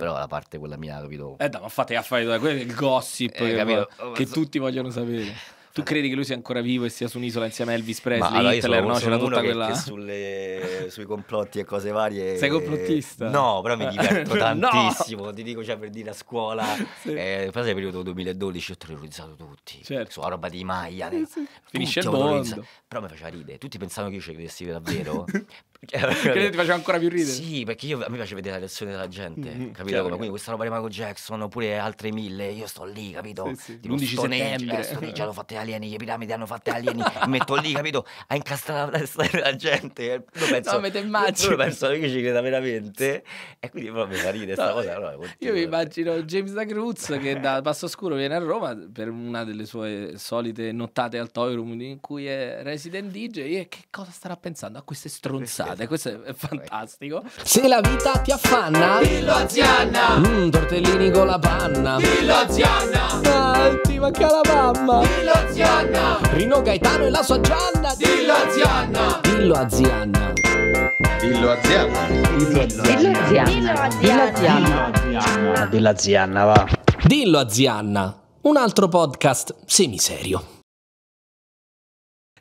però la parte quella mia, capito? Eh, dai, ma fate affari da quello il gossip eh, che, oh, che so... tutti vogliono sapere. Tu credi che lui sia ancora vivo e sia su un'isola insieme a Elvis Presley, Ma allora Hitler, sono, no? C'era tutta che, quella... Che sulle, sui complotti e cose varie... Sei complottista? No, però mi eh, diverto tantissimo, no! ti dico, cioè, per dire a scuola, sì. eh, nel periodo 2012 ho terrorizzato tutti, certo. sulla roba di Maian, eh, sì, sì. finisce il mondo. Però mi faceva ridere, tutti pensavano che io ci credessi davvero, Credo ti faceva ancora più ridere. Sì, perché io, a me piace vedere la reazione della gente, mm, capito? Chiaro, come? Quindi questa roba di Michael Jackson oppure altre mille, io sto lì, capito? Sì, sì. L'11 settembre. Cioè, sto ninja l'ho fatte alieni, le piramidi hanno fatte alieni, metto lì, capito? A incastrare la testa della gente. Io eh. penso, no, me immagino. Io penso che ci creda veramente. E quindi mi fa ridere no, cosa. Eh, no, io mi immagino James da Cruz che da Passo Scuro viene a Roma per una delle sue solite nottate al Toy Room in cui è resident DJ e che cosa starà pensando a queste stronzate? tortellate. Questo è fantastico. Se la vita ti affanna, dillo a Zianna. Mm, tortellini con la panna, dillo a Zianna. Ah, ti manca la mamma, dillo a Zianna. Rino Gaetano e la sua Gianna, dillo a Zianna. Dillo a Zianna. Dillo a Zianna. Dillo a Zianna. Dillo a Zianna. Dillo a Zianna, va. Dillo a Zianna. Un altro podcast semiserio.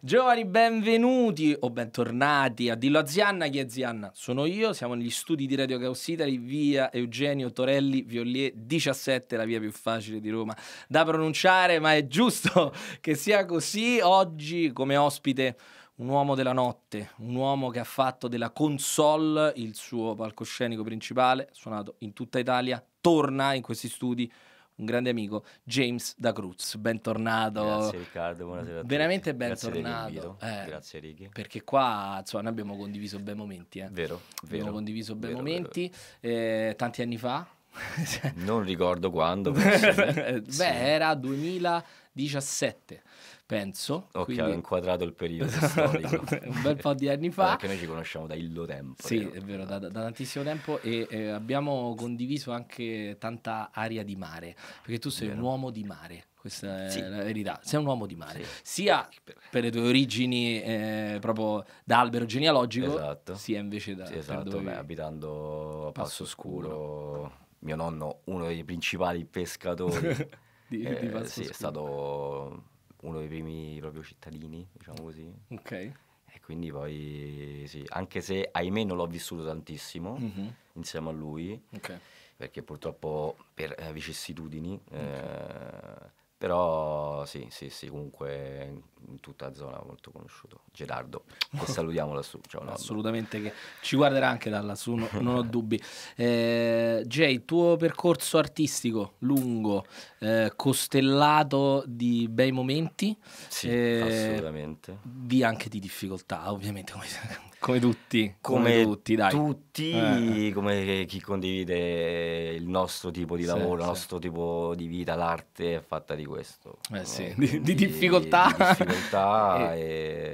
Giovani, benvenuti o bentornati a Dillo a Zianna. Chi è Zianna? Sono io, siamo negli studi di Radio Caos Italy, via Eugenio Torelli Violier 17, la via più facile di Roma da pronunciare, ma è giusto che sia così. Oggi come ospite un uomo della notte, un uomo che ha fatto della console il suo palcoscenico principale, suonato in tutta Italia, torna in questi studi un grande amico, James da Cruz. Bentornato. Grazie Riccardo, buonasera. Veramente bentornato. Grazie, eh, Grazie Righi. Perché qua insomma, noi abbiamo condiviso bei momenti. Eh. Vero, vero. Abbiamo condiviso bei vero, momenti vero. Eh, tanti anni fa. non ricordo quando. Beh, sì. era 2017 penso. Ok, quindi... ho inquadrato il periodo storico. un bel po' di anni fa. Perché noi ci conosciamo da illo tempo. Sì, è vero, da, da, tantissimo tempo e eh, abbiamo condiviso anche tanta aria di mare, perché tu sei vero. un uomo di mare. Questa è sì. la verità. Sei un uomo di mare, sì. sia per le tue origini eh, proprio da albero genealogico, esatto. sia invece da sì, esatto. dove... Beh, abitando a Passo Scuro, mio nonno, uno dei principali pescatori di, eh, di Passo sì, Scuro. è stato uno dei primi proprio cittadini, diciamo così. Ok. E quindi poi sì, anche se ahimè non l'ho vissuto tantissimo mm-hmm. insieme a lui, okay. perché purtroppo per eh, vicissitudini, okay. eh, però sì, sì, sì, comunque in tutta la zona molto conosciuto, Gerardo, che salutiamo lassù. Ciao, Assolutamente che ci guarderà anche da lassù, no, non ho dubbi. Eh, Jay, tuo percorso artistico lungo, eh, costellato di bei momenti. Sì, eh, assolutamente. Di anche di difficoltà, ovviamente, come, come tutti. Come, come tutti, dai. Tutti, eh. eh. come chi condivide il nostro tipo di lavoro, sì, il nostro tipo di vita, l'arte è fatta di questo. Eh sì, eh, di, di difficoltà. Di difficoltà realtà e,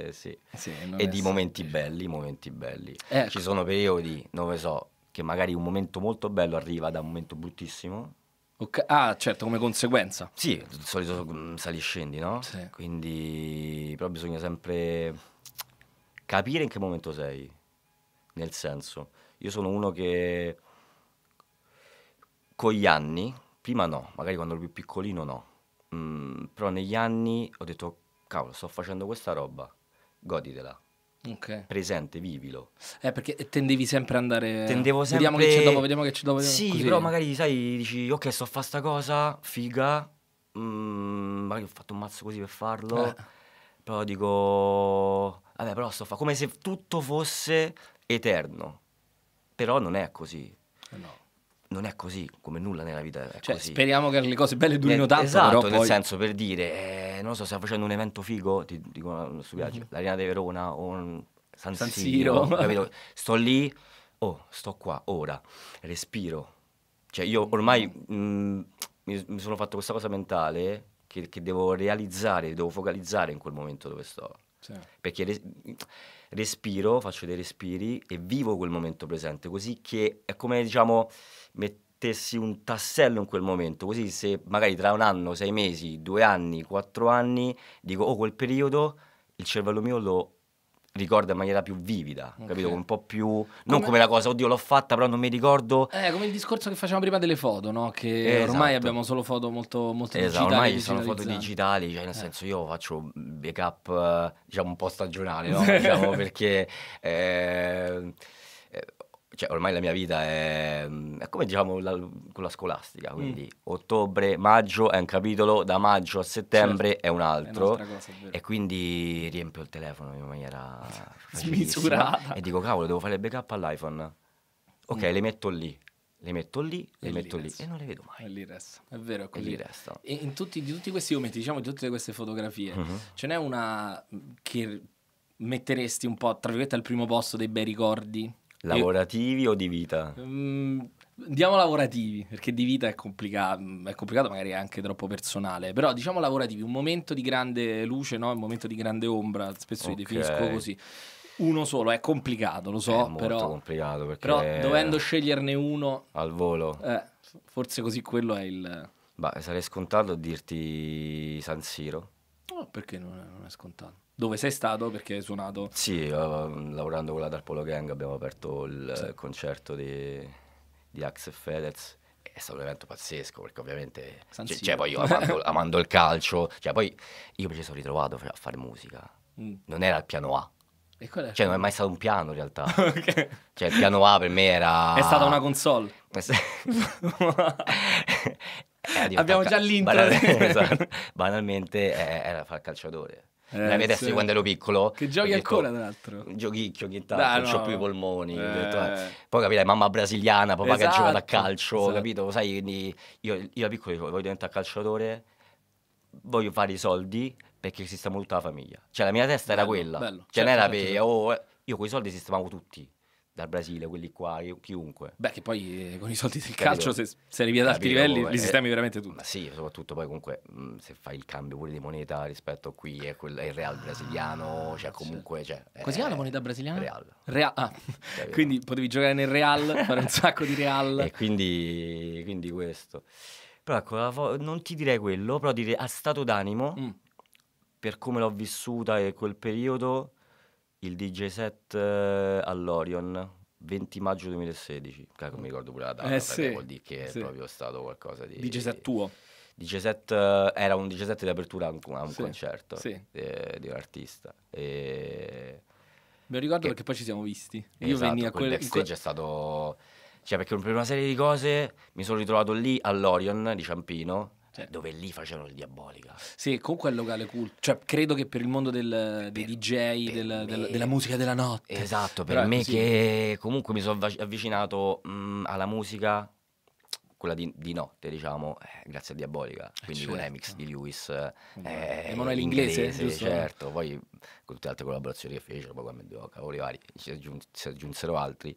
e, sì. Sì, e di momenti belli, momenti belli. Ecco. Ci sono periodi, non lo so, che magari un momento molto bello arriva da un momento bruttissimo. Okay. Ah, certo, come conseguenza. Sì, il solito mm, sali e scendi, no? Sì. Quindi però bisogna sempre capire in che momento sei. Nel senso, io sono uno che con gli anni, prima no, magari quando ero più piccolino no, mm, però negli anni ho detto cavolo, sto facendo questa roba, goditela. Okay. Presente, vivilo. Eh, perché tendevi sempre a andare. Tendevo sempre. Vediamo che c'è dopo, vediamo che c'è dopo. Sì, così. però magari sai, dici, ok, sto a fare questa cosa, figa. Mm, magari ho fatto un mazzo così per farlo. Eh. Però dico. Vabbè, però sto a fare come se tutto fosse eterno. Però non è così. Eh no non è così, come nulla nella vita è cioè, così. Speriamo che le cose belle durino tanto. Esatto, però nel poi... senso per dire, eh, non so, stiamo facendo un evento figo, ti dico una stupidaggine, mm-hmm. l'Arena di Verona o un... San, San Siro, Siro. sto lì, oh, sto qua, ora, respiro. Cioè io ormai mh, mm. mm, mi, mi, sono fatto questa cosa mentale che, che devo realizzare, devo focalizzare in quel momento dove sto. Sì. Perché res respiro, faccio dei respiri e vivo quel momento presente, così che è come diciamo mettessi un tassello in quel momento, così se magari tra un anno, sei mesi, due anni, quattro anni, dico oh quel periodo il cervello mio lo ricorda in maniera più vivida, okay. capito? Un po' più... Non come... come la cosa, oddio l'ho fatta però non mi ricordo... Eh, come il discorso che facevamo prima delle foto, no? Che esatto. ormai abbiamo solo foto molto, molto esatto, digitali. ormai sono foto digitali, cioè nel eh. senso io faccio backup, eh, diciamo, un po' stagionale, no? diciamo, perché... Eh, cioè, ormai la mia vita è, mm, è come diciamo la, con la scolastica, mm. quindi mm. ottobre, maggio è un capitolo, da maggio a settembre certo. è un altro è cosa, è e quindi riempio il telefono in maniera smisurata e dico cavolo devo fare il backup all'iPhone, ok mm. le metto lì, le metto lì, le e metto lì, lì e non le vedo mai. E lì resta. È vero, è così. E lì resta. E in tutti, di tutti questi momenti, diciamo, di tutte queste fotografie, uh-huh. ce n'è una che metteresti un po', tra virgolette, al primo posto dei bei ricordi? Lavorativi Io... o di vita? Mm, Diamo lavorativi, perché di vita è, complicato, è complicato, magari anche troppo personale, però diciamo lavorativi, un momento di grande luce, no? un momento di grande ombra, spesso okay. li definisco così. Uno solo, è complicato, lo so, è però, complicato perché... però dovendo sceglierne uno al volo, eh, forse così quello è il... Beh, sarei scontato a dirti San Siro. No, oh, perché non è, non è scontato? dove sei stato perché hai suonato. Sì, uh, lavorando con la Tarpolo Gang abbiamo aperto il sì. concerto di, di Axe Fedez. È stato un evento pazzesco perché ovviamente, cioè, cioè, poi io amando, amando, il calcio, cioè poi io mi sono ritrovato a fare musica, mm. non era il piano A, cioè, non è mai stato un piano in realtà. okay. Cioè, il piano A per me era. È stata una console. Eh, abbiamo già l'intro. Banalmente, esatto. Banalmente eh, era fare calciatore eh, nella mia testa sì. quando ero piccolo. Che giochi ancora, tra l'altro. Giochicchio ogni tanto, Dai, non no. ho più i polmoni. Eh. Detto, eh. Poi capirai, mamma brasiliana, papà esatto. che ha giocato a esatto. calcio, esatto. capito? Sai, quindi io, io da piccolo dicevo, voglio diventare calciatore, voglio fare i soldi perché esista tutta la famiglia. Cioè la mia testa bello, era quella. Bello. Cioè certo, non era certo, per... Certo. Oh, io quei soldi esistevamo tutti dal Brasile, quelli qua, chiunque. Beh, che poi eh, con i soldi del calcio, se, se arrivi ad altri livelli, eh, li sistemi veramente tutti. Ma sì, soprattutto poi comunque mh, mm, se fai il cambio pure di moneta rispetto a qui, è, quel, è il real brasiliano, cioè comunque... Cioè, Così è, la moneta brasiliana? Real. real. Ah. quindi potevi giocare nel real, fare un sacco di real. E quindi, quindi questo. Però ecco, non ti direi quello, però direi a stato d'animo, mm. per come l'ho vissuta e quel periodo il DJ set eh, all'Orion 20 maggio 2016, Cacca, cioè, mi ricordo pure la data, eh, sì. vuol dire che sì. è proprio stato qualcosa di... DJ set tuo? DJ set, eh, era un DJ set di apertura a un, a un sì. concerto sì. Eh, di un artista. E... Me lo ricordo che... perché poi ci siamo visti. Esatto, Io venni a esatto, quel... Il backstage quel... è stato... Cioè perché per una serie di cose mi sono ritrovato lì all'Orion di Ciampino sì. Cioè, eh. dove lì facevano il diabolica. Sì, comunque è il locale culto. Cioè, credo che per il mondo del, dei per, DJ, per del, me... della, della musica della notte. Esatto, per Però me che comunque mi sono avvicinato mh, mm, alla musica, quella di, di notte, diciamo, eh, grazie a Diabolica, eh, quindi eh certo. con Emix di Lewis. Eh, eh Emanuele inglese, inglese certo, poi con tutte le altre collaborazioni che fece, poi con Mendoca, con vari, si, aggiun si aggiunsero altri.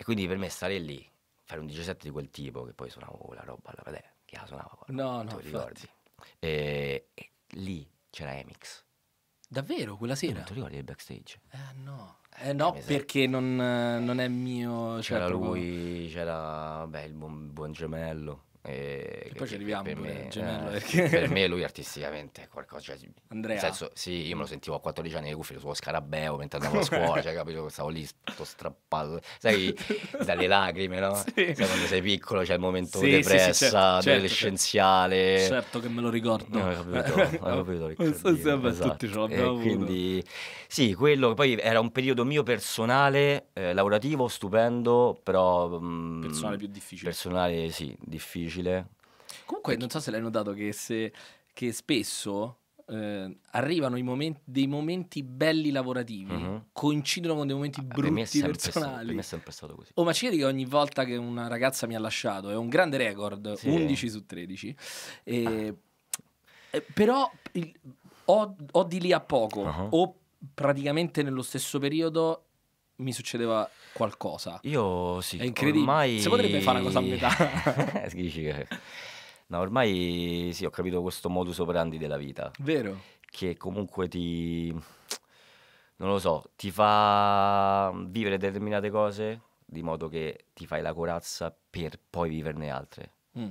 E quindi per me stare lì, fare un 17 di quel tipo, che poi suonavo la roba la vedere che la suonava qua. No, no, ricordi? E, e, lì c'era Emix. Davvero quella sera? Non ti ricordi il backstage? Eh no. Eh no, esatto. perché non, eh, non, è mio. Cioè, c'era proprio... lui, c'era beh, il buon, buon gemello. E, e poi ci arriviamo per pure, me, gemello, eh, perché... per me lui artisticamente è qualcosa cioè, Andrea senso, sì io me lo sentivo a 14 anni le cuffie sullo scarabeo mentre andavo a scuola cioè capito stavo lì sto strappato sai dalle lacrime no? Sì. Sai, quando sei piccolo c'è il momento sì, depressa sì, sì, certo, certo adolescenziale certo, certo. che me lo ricordo no, hai capito, ho capito, Riccardo, so esatto. tutti ce l'abbiamo esatto. avuto quindi sì, quello poi era un periodo mio personale, eh, lavorativo, stupendo, però... Mh, mm, personale più difficile. Personale, sì, difficile. Comunque, non so se l'hai notato che, se, che spesso eh, arrivano momenti, dei momenti belli lavorativi, mm-hmm. coincidono con dei momenti ah, brutti per personali. Stato, per me è sempre stato così. Oh, ma ci credi che ogni volta che una ragazza mi ha lasciato, è un grande record, sì. 11 su 13, ah. eh, ah. eh, però il, o, o, di lì a poco, uh-huh. o praticamente nello stesso periodo mi succedeva qualcosa. Io sì, è incredibile. Ormai... Se potrebbe fare una cosa a metà. Eh, Dici che... No, ormai sì, ho capito questo modus operandi della vita. Vero. Che comunque ti... Non lo so, ti fa vivere determinate cose di modo che ti fai la corazza per poi viverne altre. Mm.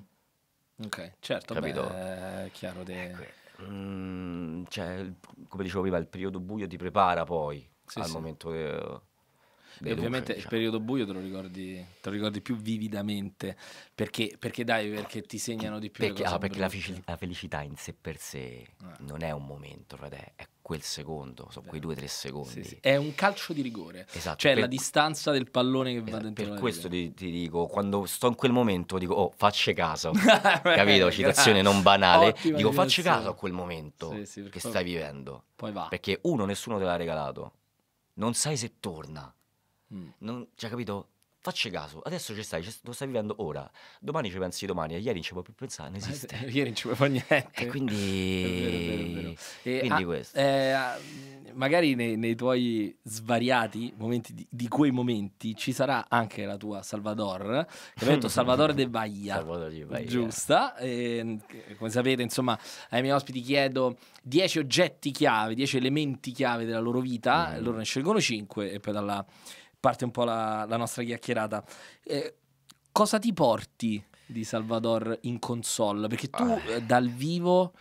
Ok, certo, capito? Beh, è chiaro. De... Ecco mh, mm, cioè, come dicevo prima, il periodo buio ti prepara poi sì, al sì. momento che... Eh, e ovviamente diciamo. il periodo buio te lo, ricordi, te lo ricordi, più vividamente perché, perché dai, perché ti segnano di più. Perché, ah, perché la, felicità in sé per sé ah. non è un momento, frate, è quel secondo, sono quei due o tre secondi. Sì, sì. È un calcio di rigore, esatto, cioè per... la distanza del pallone che esatto, va dentro. Per questo ti, ti, dico, quando sto in quel momento dico, oh, facce caso, capito? Citazione non banale, Ottima dico facce caso a quel momento sì, che stai vivendo. Poi va. Perché uno, nessuno te l'ha regalato, non sai se torna, mm. non, cioè capito? facci caso, adesso ci stai, lo stai vivendo ora, domani ci pensi domani, a ieri non ci puoi più pensare, non esiste. Eh, ieri non ci puoi fare niente. E quindi... È vero, è vero, è vero. E quindi a, questo. Eh, magari nei, nei, tuoi svariati momenti, di, di, quei momenti, ci sarà anche la tua Salvador, che ho detto Salvador de Bahia. Salvador de Bahia. Giusta. E, ehm, come sapete, insomma, ai miei ospiti chiedo 10 oggetti chiave, 10 elementi chiave della loro vita, mm. loro ne scelgono 5 e poi dalla parte un po' la, la nostra chiacchierata. Eh, cosa ti porti di Salvador in console? Perché tu ah. Eh, dal vivo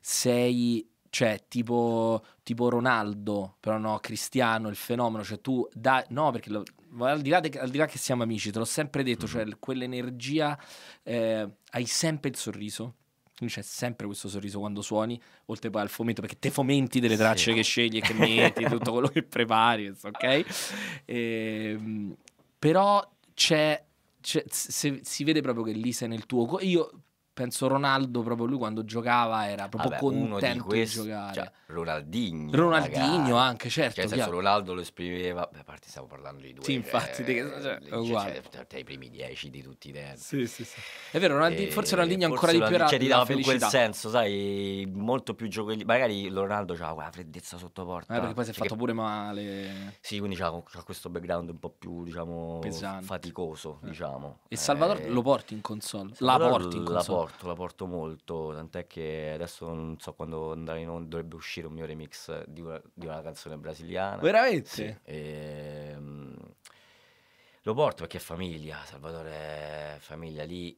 sei cioè tipo, tipo, Ronaldo, però no, Cristiano, il fenomeno, cioè tu dai, no perché lo, al, di de, al, di là che siamo amici, te l'ho sempre detto, cioè mm. cioè quell'energia, eh, hai sempre il sorriso, quindi c'è sempre questo sorriso quando suoni, oltre poi al fomento, perché te fomenti delle tracce sì. che scegli e che metti, tutto quello che prepari, ok? E, ehm, però c'è, c'è, se, si vede proprio che lì sei nel tuo... Io penso Ronaldo proprio lui quando giocava era proprio Vabbè, contento di, questi, di, cioè, giocare cioè, Ronaldinho Ronaldinho magari. anche certo cioè, senso, Ronaldo lo esprimeva a parte stiamo parlando di due sì infatti eh, che, cioè, cioè, cioè, i primi dieci di tutti i tempi sì sì sì è vero Ronaldinho, e, eh, forse Ronaldinho forse ancora di più era cioè, ti dava più quel senso sai molto più gioco magari Ronaldo aveva quella freddezza sotto porta eh, perché poi si è cioè, fatto pure male sì quindi c'ha, questo background un po' più diciamo Pesante. faticoso eh. diciamo e Salvador eh. lo porti in console la porti in console porto, la porto molto, tant'è che adesso non so quando andrà in onda dovrebbe uscire un mio remix di una, di una canzone brasiliana. Veramente? Sì. E, um, lo porto perché è famiglia, Salvatore è famiglia lì.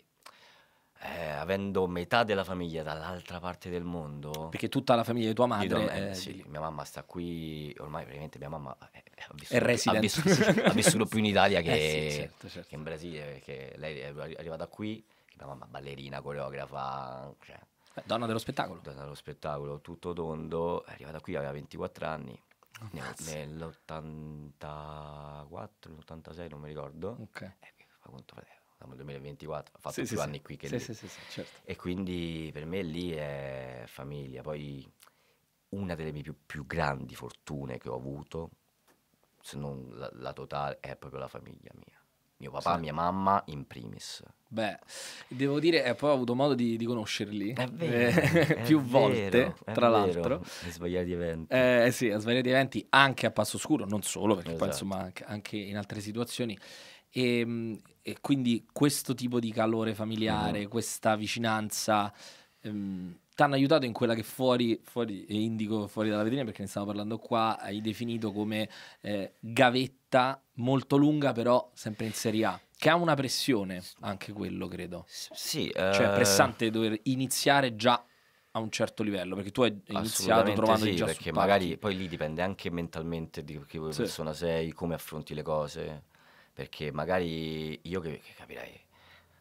Eh, avendo metà della famiglia dall'altra parte del mondo perché tutta la famiglia di tua madre tua, eh, sì, mia mamma sta qui ormai veramente mia mamma è, eh, eh, ha, vissuto, ha, vissuto, ha vissuto più in Italia che, eh sì, certo, certo. che in Brasile perché lei è arrivata qui mia mamma ballerina, coreografa, cioè, Donna dello spettacolo. Donna dello spettacolo, tutto tondo, è arrivata qui, aveva 24 anni, oh, nell'84, nell'86 non mi ricordo, ok. Eh, fa conto, siamo nel 2024, ha fatto sì, più sì, anni sì. qui che lì. Certo. E quindi per me lì è famiglia, poi una delle mie più, più grandi fortune che ho avuto, se non la, la totale, è proprio la famiglia mia mio papà, sì. mia mamma in primis. Beh, devo dire, eh, poi ho avuto modo di, di conoscerli eh, vero, eh, più vero, volte, tra vero, l'altro. A svariati eventi. Eh sì, a sbagliati eventi, anche a Passo Scuro, non solo, perché esatto. poi insomma anche in altre situazioni. E, ehm, e quindi questo tipo di calore familiare, mm. questa vicinanza... Ehm, ti hanno aiutato in quella che fuori, fuori e eh, indico fuori dalla vetrina perché ne stavo parlando qua, hai definito come eh, gavetta molto lunga però sempre in Serie A, che ha una pressione anche quello credo. Sì. Cioè è eh, pressante dover iniziare già a un certo livello perché tu hai iniziato trovando sì, già perché magari poi lì dipende anche mentalmente di che sì. persona sei, come affronti le cose, perché magari io che, che capirai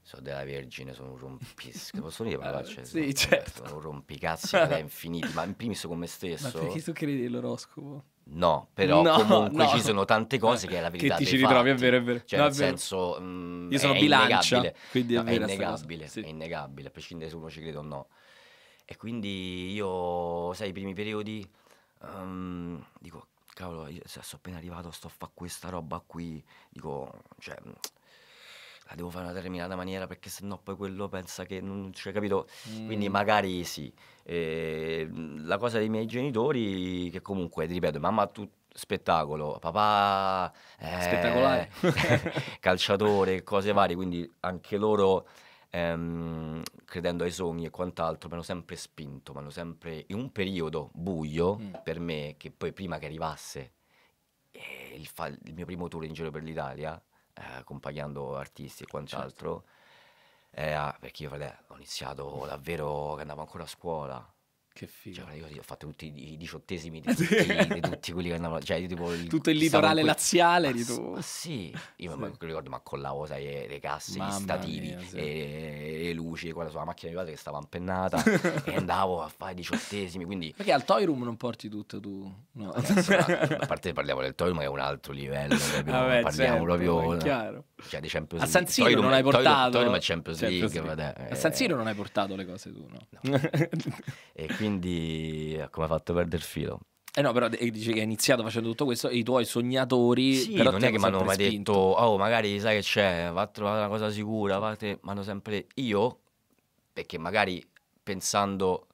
So della Vergine, sono un rompisco. Posso dire parlarci? Eh, sì, no, certo. Sono certo, un rompicazzi da infiniti, ma in primis con me stesso. Ma perché tu credi all'oroscopo? No, però no, comunque no. ci sono tante cose che è la verità. Che ti ci ritrovi, fatti. è vero, è vero. Cioè, no, nel senso, mh, mm, io sono bilancia, innegabile. quindi è, no, è innegabile, sì. è innegabile, a prescindere se uno ci crede o no. E quindi io, sai, i primi periodi um, dico, cavolo, io, se sono appena arrivato, sto a fare questa roba qui, dico, cioè la devo fare in una determinata maniera perché sennò poi quello pensa che non c'è, capito? Mm. Quindi magari sì. E la cosa dei miei genitori, che comunque, ti ripeto, mamma tu spettacolo, papà eh, spettacolare, calciatore, cose varie, quindi anche loro ehm, credendo ai sogni e quant'altro mi hanno sempre spinto, mi hanno sempre in un periodo buio mm. per me che poi prima che arrivasse eh, il, fa- il mio primo tour in giro per l'Italia eh, accompagnando artisti e certo. quant'altro, certo. era perché io vabbè, ho iniziato davvero che andavo ancora a scuola che figo. Cioè, io, io ho fatto tutti i diciottesimi di tutti, di tutti quelli che andavano. Cioè, io tipo. Tutto il litorale qui, laziale di tu. Ma sì, io sì. mi ricordo, ma collavo, sai, le, le casse, Mamma gli stativi, mia, sì. e, le luci, quella sulla macchina di padre che stava impennata e andavo a fare i diciottesimi. Quindi... Perché al Toy Room non porti tutto tu? No. Ragazzi, a parte parliamo del Toy Room, che è un altro livello. Vabbè, parliamo certo, proprio. Chiaro. Cioè, di Champions League. A San Siro non hai portato. Toy Room è Champions, Champions League, League. Vabbè, A San eh. Siro non hai portato le cose tu, no? no. e quindi quindi eh, come mi ha fatto perdere il filo. Eh no, però dice che hai iniziato facendo tutto questo e i tuoi sognatori... Sì, però non è che mi hanno mai detto, oh magari sai che c'è, va a trovare una cosa sicura, Ma hanno sempre... Io, perché magari pensando,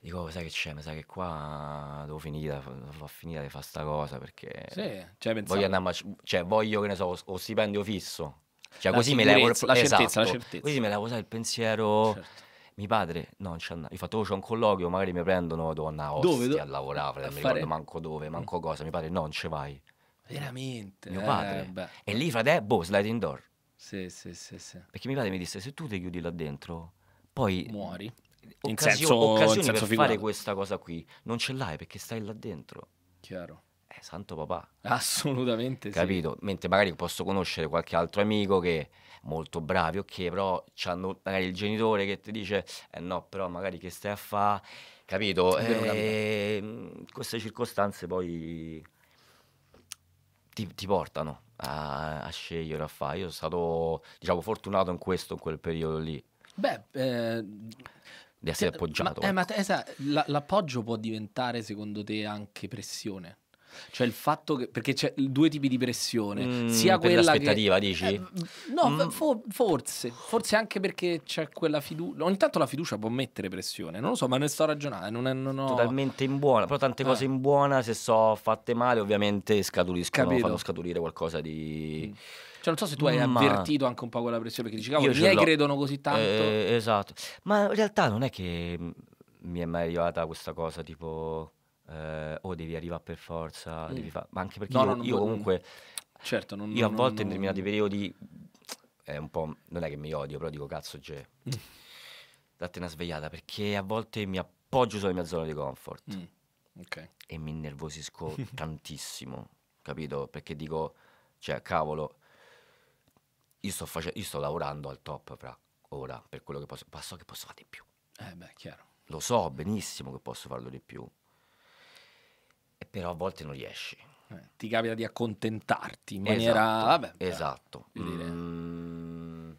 dico, oh, sai che c'è, ma sai che qua devo finire, devo finire di fare sta cosa perché... Sì, cioè, pensavo... voglio, a... cioè, voglio, che ne so, o stipendio fisso. Cioè, la così, me levo... la esatto. la certezza. così me levo, sai, il pensiero... Certo mio padre no, non c'è andato. Io ho fatto, oh, c'è un colloquio, magari mi prendono, donna a Ostia dove, a lavorare, a non mi ricordo manco dove, mm. manco mm. cosa. Mio padre, non ci vai. Veramente? Mio eh, padre. Eh, e lì, frate, boh, sliding door. Sì, sì, sì, sì. Perché mio padre mi disse, se tu ti chiudi là dentro, poi... Muori. Occasio- in senso, occasioni in senso per figurato. fare questa cosa qui non ce l'hai perché stai là dentro. Chiaro. Eh, santo papà. Assolutamente Capito? sì. Capito? Mentre magari posso conoscere qualche altro amico che molto bravi, ok, però hanno magari il genitore che ti dice eh no, però magari che stai a fare, capito? E ehm, queste circostanze poi ti, ti portano a, a, scegliere, a fare. Io sono stato, diciamo, fortunato in questo, in quel periodo lì. Beh... Eh di essere cioè, appoggiato. Ma, eh, ma ecco. te, esatto, l'appoggio può diventare secondo te anche pressione? Cioè il fatto che... Perché c'è due tipi di pressione. Mm, sia per quella... L'aspettativa, che... dici? Eh, no, mm. fo forse. Forse anche perché c'è quella fiducia. Ogni tanto la fiducia può mettere pressione. Non lo so, ma ne sto ragionando. Non è, non ho... Totalmente in buona. Però tante cose eh. in buona, se so fatte male, ovviamente scaturiscono, Capito. fanno scaturire qualcosa di... Mm. Cioè, non so se tu hai ma... avvertito anche un po' quella pressione perché dici, cavolo, i miei credono così tanto. Eh, esatto. Ma in realtà non è che mi è mai arrivata questa cosa tipo eh, o oh, devi arrivare per forza, mm. devi fa- ma anche perché no, io, no, io non, comunque, certo, non, io a volte in determinati periodi, è un po', non è che mi odio, però dico cazzo Ge, mm. date una svegliata perché a volte mi appoggio sulla mia zona di comfort mm. okay. e mi innervosisco tantissimo, capito? Perché dico, cioè cavolo, io sto, face- io sto lavorando al top fra ora per quello che posso, ma so che posso fare di più. Eh beh, chiaro. Lo so benissimo che posso farlo di più però a volte non riesci. Eh, ti capita di accontentarti in maniera... Esatto, vabbè, però, eh, esatto. Mm,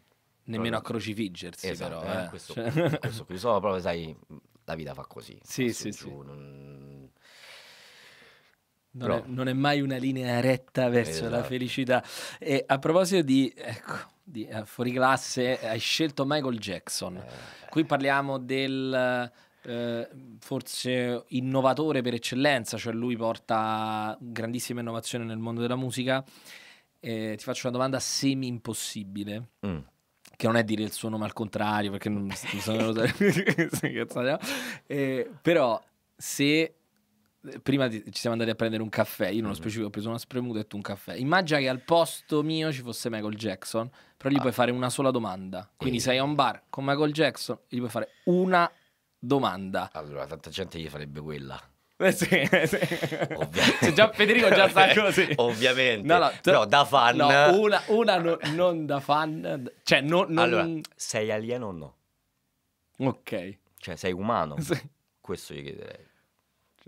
nemmeno a crocifiggersi esatto, però. Eh, eh. questo, cioè... questo qui solo, proprio sai, la vita fa così. Sì, sì, giù, sì. Non... Non è, non, è, mai una linea retta verso esatto. la felicità. E a proposito di, ecco, di eh, fuori classe, hai scelto Michael Jackson. Eh. Qui parliamo del eh, forse innovatore per eccellenza, cioè lui porta grandissima innovazione nel mondo della musica. Eh, ti faccio una domanda semi impossibile. Mm. Che non è dire il suo nome al contrario, perché non mi sono venuto. eh, però, se eh, prima ci siamo andati a prendere un caffè, io non lo mm. specifico, ho preso una spremuta e un caffè. Immagina che al posto mio ci fosse Michael Jackson, però gli ah. puoi fare una sola domanda. Quindi sei a un bar con Michael Jackson, gli puoi fare una domanda. Allora, tanta gente gli farebbe quella. Eh sì, eh, sì. Ovviamente. Già Federico già sta così. Ovviamente. No, no, t- no da fan. No, una, una no, non da fan. Cioè, no, non... Allora, sei alieno o no? Ok. Cioè, sei umano? Sì. Questo gli chiederei.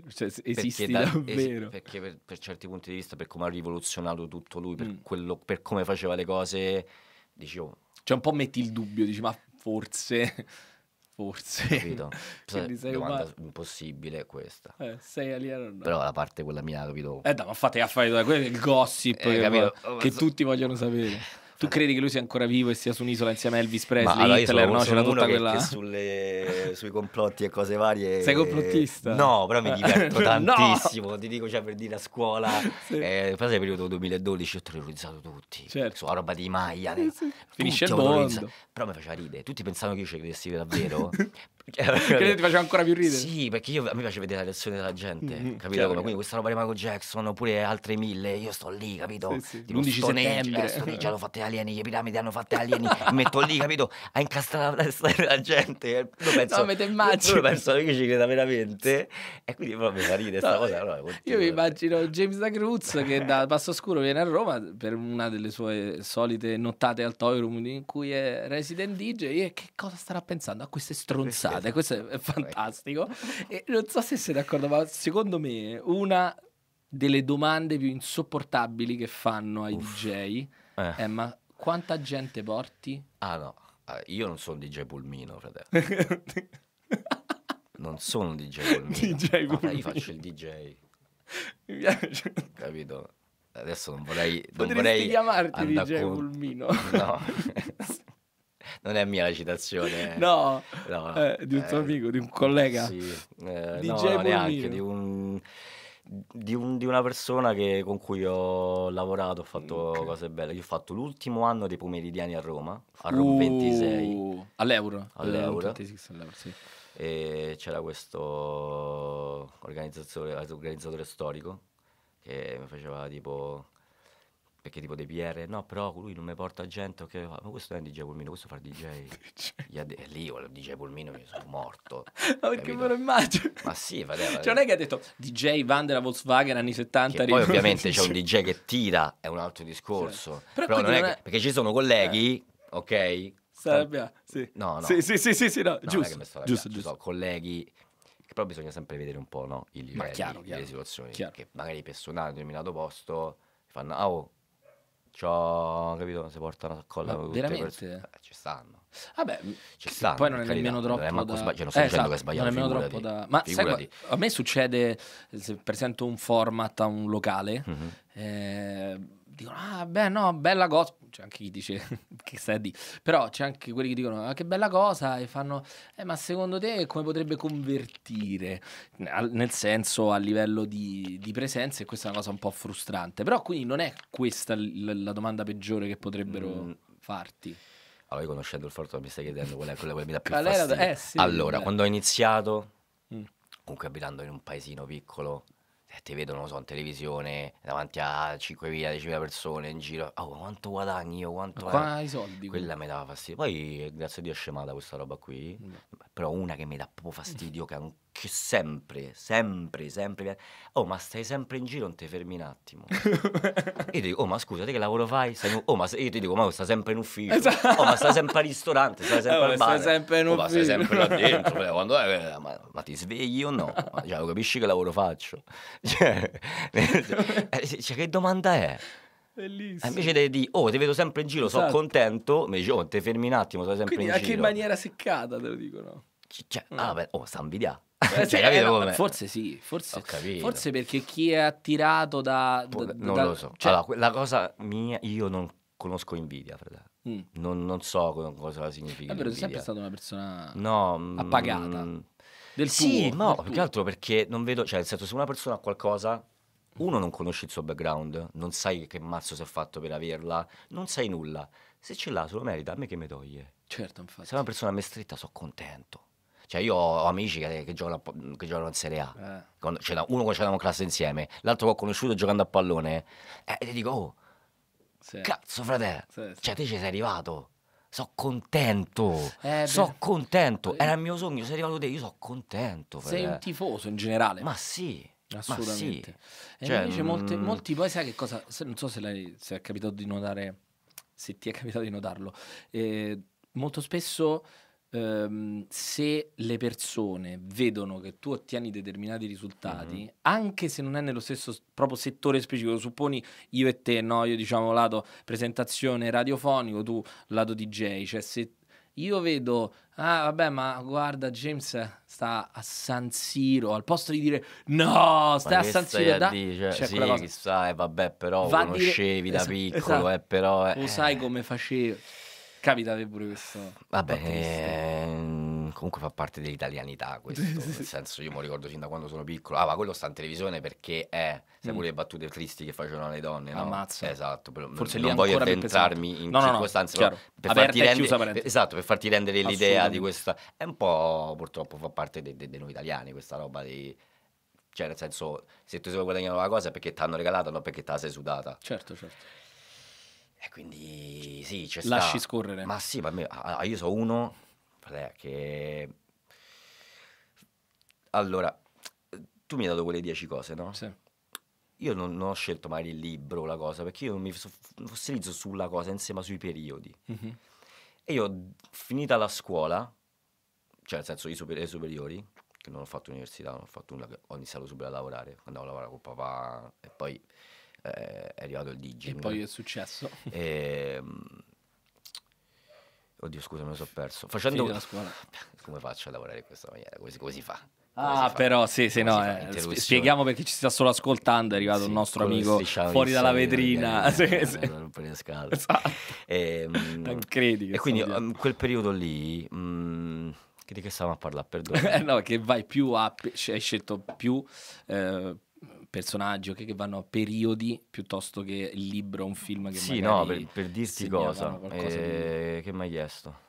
Cioè, esisti da, davvero. Es- perché per, per, certi punti di vista, per come ha rivoluzionato tutto lui, per, mm. quello, per come faceva le cose, dicevo... Oh. Cioè, un po' metti il dubbio, dici, ma forse forse. Capito? Cioè, Quindi sei domanda umano. impossibile questa. Eh, sei alieno no. Però la parte quella mia, capito? Eh, da, ma fate affari da quello, il gossip eh, che, che tutti vogliono sapere. Tu credi che lui sia ancora vivo e sia su un'isola insieme a Elvis Presley, Ma, allora, Hitler, no? C'era tutta quella... Che sulle, sui complotti e cose varie... Sei complottista? No, però mi diverto tantissimo, no! ti dico, cioè, per dire a scuola, sì. eh, poi periodo 2012, ho terrorizzato tutti, certo. su roba di Maian, sì, sì. finisce il mondo. Però mi faceva ridere, tutti pensavano che io ci credessi davvero, Credo ti faceva ancora più ridere. Sì, perché io, a me piace vedere la reazione della gente, mm, capito? Chiaro, come? Quindi questa roba di Michael Jackson oppure altre mille, io sto lì, capito? Sì, sì. L'11 settembre. Sto ninja l'ho fatte alieni, le piramidi hanno fatte alieni, metto lì, capito? A incastrare la testa della gente. Io eh. penso, no, me immagino. Io penso che ci creda veramente. E quindi mi fa ridere no, cosa. Eh, no, io mi immagino James da Cruz che da Passo Scuro viene a Roma per una delle sue solite nottate al Toy Room in cui è resident DJ e che cosa starà pensando a queste stronzate? fate, questo è fantastico. e non so se sei d'accordo, ma secondo me una delle domande più insopportabili che fanno ai Uff. DJ eh. è ma quanta gente porti? Ah no, ah, io non sono DJ Pulmino, fratello. non sono un DJ Pulmino. DJ Pulmino. Vabbè, io faccio il DJ. Mi piace. Capito? Adesso non vorrei... Potresti vorrei chiamarti DJ con... Pulmino. No. non è mia la citazione. No, no eh, di un tuo eh, amico, di un collega. Sì, eh, di no, no, neanche, di, un, di, un, di una persona che, con cui ho lavorato, ho fatto okay. cose belle. Io ho fatto l'ultimo anno dei pomeridiani a Roma, a Roma uh, 26. All'euro. All'euro. Eh, all'euro sì. E c'era questo organizzatore, organizzatore storico che mi faceva tipo perché tipo dei PR, no, però lui non mi porta gente che ma questo è un DJ Pulmino, questo fa il DJ. DJ. E lì o oh, il DJ Pulmino mi sono morto. ma perché me lo immagino. Ma sì, vabbè, vabbè. Cioè non è che ha detto DJ Van della Volkswagen anni 70 che Poi ovviamente c'è un DJ che tira, è un altro discorso. Sì. Però, però non è, non è... Che, perché ci sono colleghi, eh. ok? Sarebbe, sì. No, no. Sì, sì, sì, sì, sì no. no giusto, giusto, giusto. Ci sono colleghi che però bisogna sempre vedere un po', no, i livelli, ma chiaro, chiaro, delle situazioni chiaro. che magari persone in un determinato posto fanno "Ah, oh, ciò, cioè, capito? Si portano a colla veramente? Eh, ci stanno. Vabbè, ci stanno, poi non è nemmeno troppo da... Cioè, non sto dicendo esatto, che è sbagliato, non è nemmeno troppo da... Ma sai, a me succede, se presento un format a un locale, mm-hmm. eh, dicono, ah, beh, no, bella cosa. C'è cioè, anche chi dice, che stai a Però c'è anche quelli che dicono, ah, che bella cosa, e fanno, eh, ma secondo te come potrebbe convertire? Nel senso, a livello di, di presenza, e questa è una cosa un po' frustrante. Però quindi non è questa l- la domanda peggiore che potrebbero mm. farti. Allora, io conoscendo il Fortuna mi stai chiedendo qual è quella che mi dà più fastidio. Eh, sì, allora, beh. quando ho iniziato, mm. comunque abitando in un paesino piccolo, ti vedono, non so, in televisione davanti a 5.000-10.000 persone in giro, oh, quanto guadagni io, quanto... Qua i soldi. Quella mi dava fastidio. Poi, grazie a Dio, è scemata questa roba qui, mm. però una che mi dà proprio fastidio, che ancora che sempre, sempre, sempre... Oh, ma stai sempre in giro, non ti fermi un attimo. io ti dico, oh, ma scusa, te che lavoro fai? In... Oh, ma io ti dico, ma oh, sta sempre in ufficio. Esatto. Oh, ma sta sempre al ristorante, sta sempre eh, al bar. Stai sempre in ufficio. Oh, ma stai sempre là dentro. Quando è... Eh, ma, ma, ti svegli o no? Ma, cioè, lo capisci che lavoro faccio? Cioè, eh, cioè che domanda è? Bellissimo. Eh, invece di dire, oh, ti vedo sempre in giro, esatto. sono contento, mi dici, oh, ti fermi un attimo, stai sempre Quindi, in giro. Quindi anche in maniera seccata, te lo dico, no? Cioè, no. Mm. ah, beh, oh, sta invidiando. Eh, cioè, cioè eh, no, forse sì, forse, forse, perché chi è attirato da... da non da, lo so. Cioè... Allora, la cosa mia, io non conosco invidia, Mm. Non, non, so cosa significa. È eh, vero, sei sempre stata una persona no, mm, appagata. Mm, del sì, tuo, no, del più che altro perché non vedo, cioè, nel senso, se una persona ha qualcosa, uno non conosce il suo background, non sai che mazzo si è fatto per averla, non sai nulla. Se ce l'ha, se lo merita, a me che mi toglie. Certo, infatti. Se è una persona stretta, sono contento. Cioè io ho amici che, che, giocano, che giocano, in Serie A, eh. quando, cioè, uno quando c'eravamo in classe insieme, l'altro che ho conosciuto giocando a pallone, eh, e ti dico, oh, sì. cazzo fratello, sì, sì. cioè te ci sei arrivato, sono contento, eh, sono contento, era il mio sogno, sei arrivato te, io sono contento. Frate. Sei un tifoso in generale. Ma sì. Assolutamente. Ma cioè, invece mm. molte, molti poi sai che cosa, se, non so se, l'hai, se è capitato di notare, se ti è capitato di notarlo, eh, molto spesso ehm, se le persone vedono che tu ottieni determinati risultati, mm -hmm. anche se non è nello stesso proprio settore specifico, supponi io e te, no? io diciamo lato presentazione radiofonico, tu lato DJ, cioè se io vedo, ah vabbè, ma guarda, James sta a San Siro, al posto di dire no, stai a San Siro, da... Dire, cioè, cioè sì, chissà, eh, vabbè, però Va conoscevi dire... da piccolo, esatto. eh, però... Eh. Lo sai come facevi capitate pure questo. Vabbè, ehm, comunque fa parte dell'italianità questo, nel senso io mi ricordo sin da quando sono piccolo, ah ma quello sta in televisione perché è, sai mm. pure le battute tristi che facevano le donne, no? Ammazza. Esatto, forse non voglio addentrarmi in no, no, circostanze, no, per, farti rendere, esatto, per farti rendere l'idea di questa, è un po' purtroppo fa parte dei de, de noi italiani questa roba di cioè nel senso se tu sei guadagnato una cosa è perché ti hanno regalato non perché te la sei sudata certo certo e quindi sì, c'è Lasci sta. scorrere. Ma sì, ma ah, ah, io so uno che... Allora, tu mi hai dato quelle dieci cose, no? Sì. Io non, non ho scelto mai il libro la cosa, perché io non mi fossilizzo sulla cosa insieme sui periodi. Mm-hmm. E io, finita la scuola, cioè nel senso i superiori, superiori che non ho fatto università, non ho fatto nulla, ho iniziato subito a lavorare, andavo a lavorare con papà e poi eh, è arrivato il digi. E poi è successo. E, ehm, oddio, scusa, me lo sono perso. Facendo... La scuola. Come faccio a lavorare in questa maniera? Così, così fa. Ah, però sì, sì, no, eh, spieghiamo perché ci sta solo ascoltando, è arrivato sì, un nostro amico fuori dalla vetrina. Eh, sì, eh, sì. rompere le scale. Esatto. Ehm, e, non credi. E quindi um, quel periodo lì... Um, di che stavamo a parlare? Perdono. Eh, no, che vai più a... hai scelto più... Eh, personaggio che, che, vanno a periodi piuttosto che il libro, un film che sì, no, per, per dirti cosa, eh, di... che mi hai chiesto?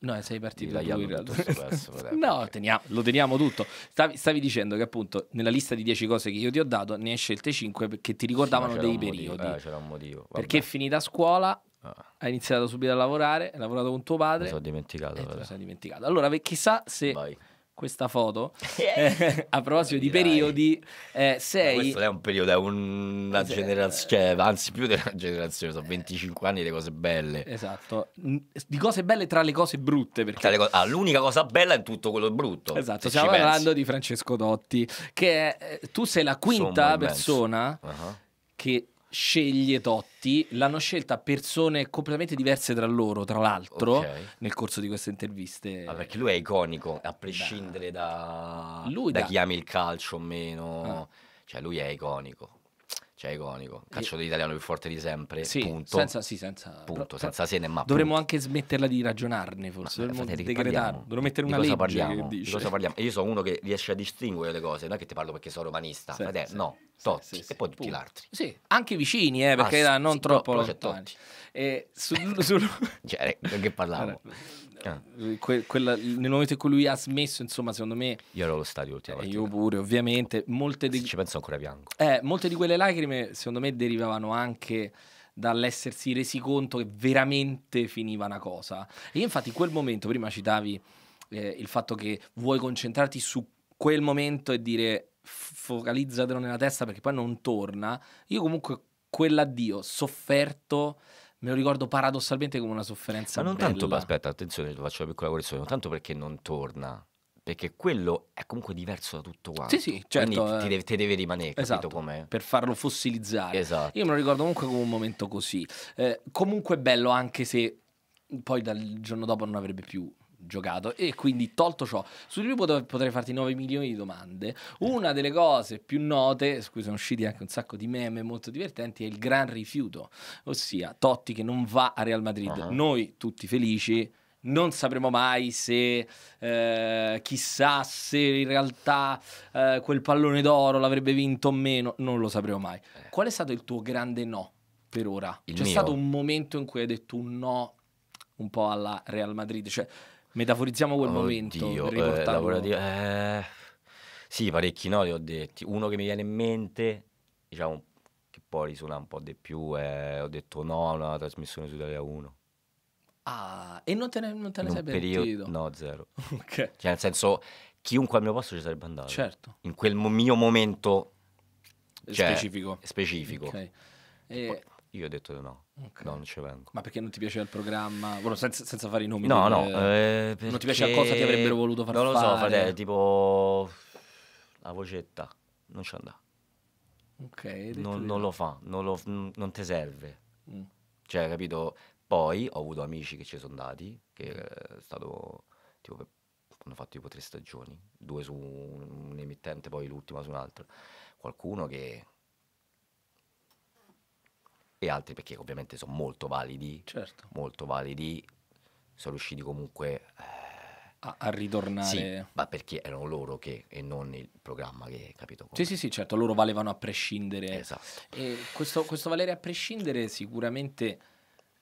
No, sei partito da in no, teniamo, lo teniamo tutto. Stavi, stavi, dicendo che appunto nella lista di 10 cose che io ti ho dato ne hai scelte 5 perché ti ricordavano sì, dei periodi. Motivo, eh, c'era un motivo. Vabbè. Perché finita scuola ah. hai iniziato subito a lavorare, hai lavorato con tuo padre. Mi sono dimenticato. Eh, dimenticato. Allora, chissà se... Vai questa foto eh, a proposito di periodi eh, sei... questo è un periodo è una generazione cioè, anzi più della generazione sono 25 anni le cose belle esatto di cose belle tra le cose brutte perché co ah, l'unica cosa bella è tutto quello brutto esatto stiamo parlando pensi. di Francesco Dotti che è, eh, tu sei la quinta persona uh -huh. che sceglie Totti, l'hanno scelta persone completamente diverse tra loro, tra l'altro, okay. nel corso di queste interviste. Ah, perché lui è iconico, a prescindere da, da, da chi ami il calcio o meno. Ah. Cioè, lui è iconico cioè iconico, calcio dell'italiano più forte di sempre, sì, punto. Senza, sì, senza, punto, però, senza se ne ma. Dovremmo punto. anche smetterla di ragionarne, forse, dovremmo frate, decretarlo, dovremmo mettere una di legge parliamo, Di cosa parliamo? E io sono uno che riesce a distinguere le cose, non è che ti parlo perché sono romanista, sì, frate, sì, no, Totti e poi tutti gli altri. Sì, anche vicini, eh, perché ah, non troppo lontani. Eh, sul, sul... cioè, eh, che parlavo? Ah. Que- quella, nel momento in cui lui ha smesso, insomma, secondo me. Io ero allo stadio l'ultima eh, volta. Eh, io pure, ovviamente. Molte di... ci penso ancora piango. Eh, molte di quelle lacrime, secondo me, derivavano anche dall'essersi resi conto che veramente finiva una cosa. E io, infatti, in quel momento, prima citavi eh, il fatto che vuoi concentrarti su quel momento e dire focalizzatelo nella testa perché poi non torna. Io, comunque, quell'addio sofferto me lo ricordo paradossalmente come una sofferenza. Ma non bella. tanto, aspetta, attenzione, faccio una piccola correzione, non tanto perché non torna, perché quello è comunque diverso da tutto quanto. Sì, sì, certo. Quindi eh, ti, deve, ti deve, rimanere, esatto, com'è? Per farlo fossilizzare. Esatto. Io me lo ricordo comunque come un momento così. Eh, comunque bello anche se poi dal giorno dopo non avrebbe più giocato e quindi tolto ciò su di lui potrei farti 9 milioni di domande una delle cose più note su cui sono usciti anche un sacco di meme molto divertenti è il gran rifiuto ossia Totti che non va a Real Madrid uh-huh. noi tutti felici non sapremo mai se eh, chissà se in realtà eh, quel pallone d'oro l'avrebbe vinto o meno, non lo sapremo mai. Eh. Qual è stato il tuo grande no per ora? Il C'è mio. stato un momento in cui hai detto un no un po' alla Real Madrid, cioè Metaforizziamo quel oh, momento. Io eh, lavorativo. Eh, sì, parecchi no, li ho detti. Uno che mi viene in mente, diciamo, che poi risuona un po' di più, è, ho detto no a una trasmissione su Italia 1. Ah, e non te ne, non te ne sei periodo, No, zero. ok. Cioè, nel senso, chiunque al mio posto ci sarebbe andato. Certo. In quel mo- mio momento... Cioè, specifico. Specifico. Okay. E... io ho detto no. Okay. No, non ci vengo. Ma perché non ti piaceva il programma? Bueno, senza, senza, fare i nomi. No, no. Eh, non ti piaceva cosa ti avrebbero voluto far fare? Non lo so, frate, tipo la vocetta non ci andava. Ok. Non, non lo fa, non, lo, non ti serve. Mm. Cioè, capito? Poi ho avuto amici che ci sono andati, che mm. è stato tipo hanno fatto tipo tre stagioni, due su un, un emittente, poi l'ultima su un'altra. Qualcuno che e altri perché ovviamente sono molto validi, certo. molto validi, sono riusciti comunque eh, a, a, ritornare. Sì, ma perché erano loro che e non il programma che capito. Come. Sì, sì, sì, certo, loro valevano a prescindere. Esatto. E questo, questo valere a prescindere sicuramente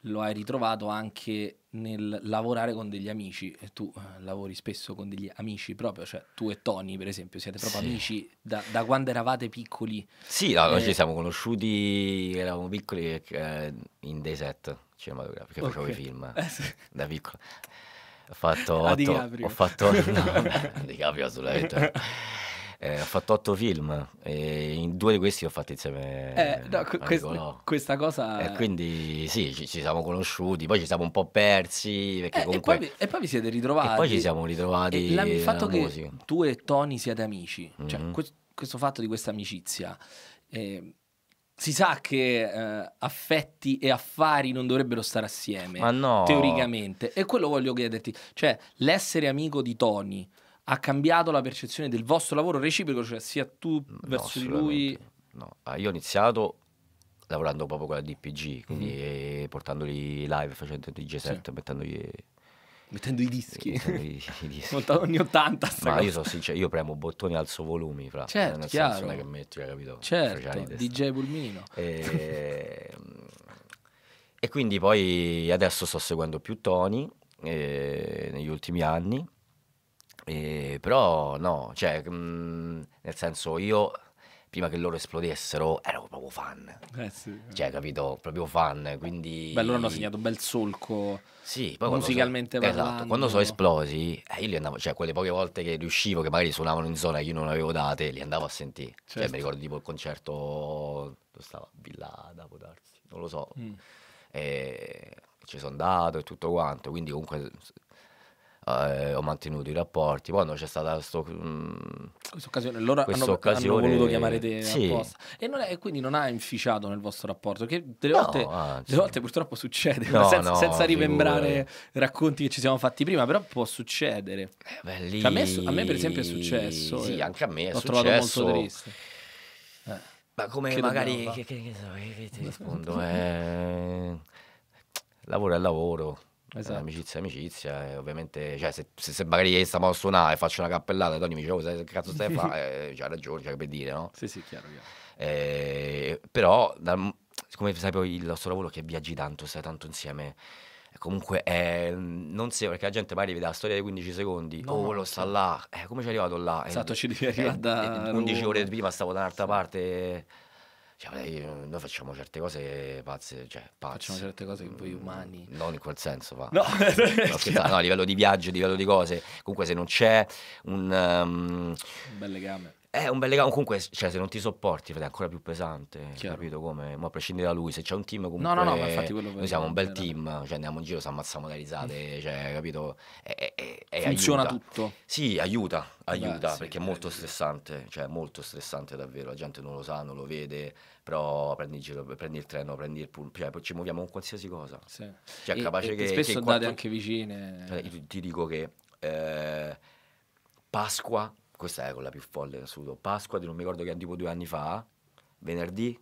lo hai ritrovato anche nel lavorare con degli amici e tu eh, lavori spesso con degli amici proprio, cioè tu e Tony per esempio siete proprio sì. amici da, da, quando eravate piccoli. Sì, no, eh, noi ci siamo conosciuti, eravamo piccoli eh, in dei set perché okay. facevo i film eh, sì. da piccolo. Ho fatto... Otto, ho fatto... No, Di Caprio assolutamente. Eh, ho fatto otto film e in due di questi ho fatto insieme eh, no, a quest- questa cosa e quindi sì ci, ci, siamo conosciuti poi ci siamo un po' persi eh, comunque... e, poi, e, poi, vi siete ritrovati e poi ci siamo ritrovati la, il fatto che musica. tu e Tony siete amici mm-hmm. cioè, mhm. que- questo fatto di questa amicizia eh, si sa che eh, affetti e affari non dovrebbero stare assieme, no. teoricamente. E quello voglio chiederti, cioè l'essere amico di Tony, ha cambiato la percezione del vostro lavoro reciproco, cioè sia tu no, verso di lui? No, ah, io ho iniziato lavorando proprio con la DPG, quindi mm-hmm. portandoli live, facendo DJ set, sì. mettendogli... Mettendo i dischi. Mettendo i, i dischi. ogni 80 Ma cosa. io sono sincero, io premo bottoni e alzo volumi, fra. Certo, nel chiaro. senso che metto, hai capito? Certo, DJ Pulmino. E... Ehm, e quindi poi adesso sto seguendo più Tony eh, negli ultimi anni e, eh, però no, cioè, mh, mm, nel senso io prima che loro esplodessero ero proprio fan. Eh sì. Eh. Cioè, capito? Proprio fan, quindi... Beh, loro hanno segnato un bel solco sì, poi musicalmente quando so, Esatto, quando sono esplosi, eh, io li andavo, cioè quelle poche volte che riuscivo, che magari suonavano in zona che io non avevo date, li andavo a sentire. Certo. Cioè, mi certo. ricordo tipo il concerto, dove stava? Villada, può darsi, non lo so. Mm. E eh, ci sono andato e tutto quanto, quindi comunque eh, ho mantenuto i rapporti. Quando c'è stata sto, mh, mm, quest'occasione, loro questa hanno, occasione... hanno voluto chiamare te sì. apposta. E, non è, e quindi non ha inficiato nel vostro rapporto, che delle, no, volte, delle volte, purtroppo succede, no, senza, no, senza ripembrare racconti che ci siamo fatti prima, però può succedere. Eh, beh, lì... cioè, a, me, a, me, per esempio è successo. Sì, eh. anche a me è L'ho successo. L'ho trovato molto triste. Eh, Ma come che magari che, che, che, che, ti rispondo? Eh, lavoro è lavoro, eh, esatto. amicizia, amicizia, e eh, ovviamente, cioè, se, se, se magari stavamo a suonare e faccio una cappellata, Tony mi dice, oh, sai, che cazzo stai a fare? eh, c'ha ragione, c'è cioè, per dire, no? Sì, sì, chiaro, chiaro. Eh, però, dal, siccome sai poi il nostro lavoro che viaggi tanto, stai tanto insieme, comunque eh, non si perché la gente magari vede la storia dei 15 secondi no, oh lo sta là eh, come ci è arrivato là esatto eh, ci devi arrivare eh, da 11 ore prima stavo da un'altra parte cioè, noi facciamo certe cose pazze, cioè pazze. Facciamo certe cose che voi mm, umani. Non in quel senso, va. no, no, a livello di viaggio, a livello di cose. Comunque se non c'è un, um, ehm, un bel legame. Eh, è un bel legame. Comunque, cioè, se non ti sopporti, è ancora più pesante. Chiaro. Capito come? Ma a prescindere da lui, se c'è un team comunque. No, no, no, ma infatti quello Noi siamo un bel team, cioè andiamo in giro, si ammazziamo da risate, mm. cioè, capito? E, e, e Funziona aiuta. tutto. Sì, aiuta, aiuta, Beh, sì, perché è molto eh, stressante, cioè molto stressante davvero, la gente non lo sa, non lo vede, però prendi il, giro, prendi il treno, prendi il pull, cioè, ci muoviamo con qualsiasi cosa. Sì. Cioè, e, capace che... Spesso che andate quattro... anche vicine. Cioè, ti dico che eh, Pasqua questa è quella più folle in assoluto. Pasqua, di non mi ricordo che è tipo due anni fa, venerdì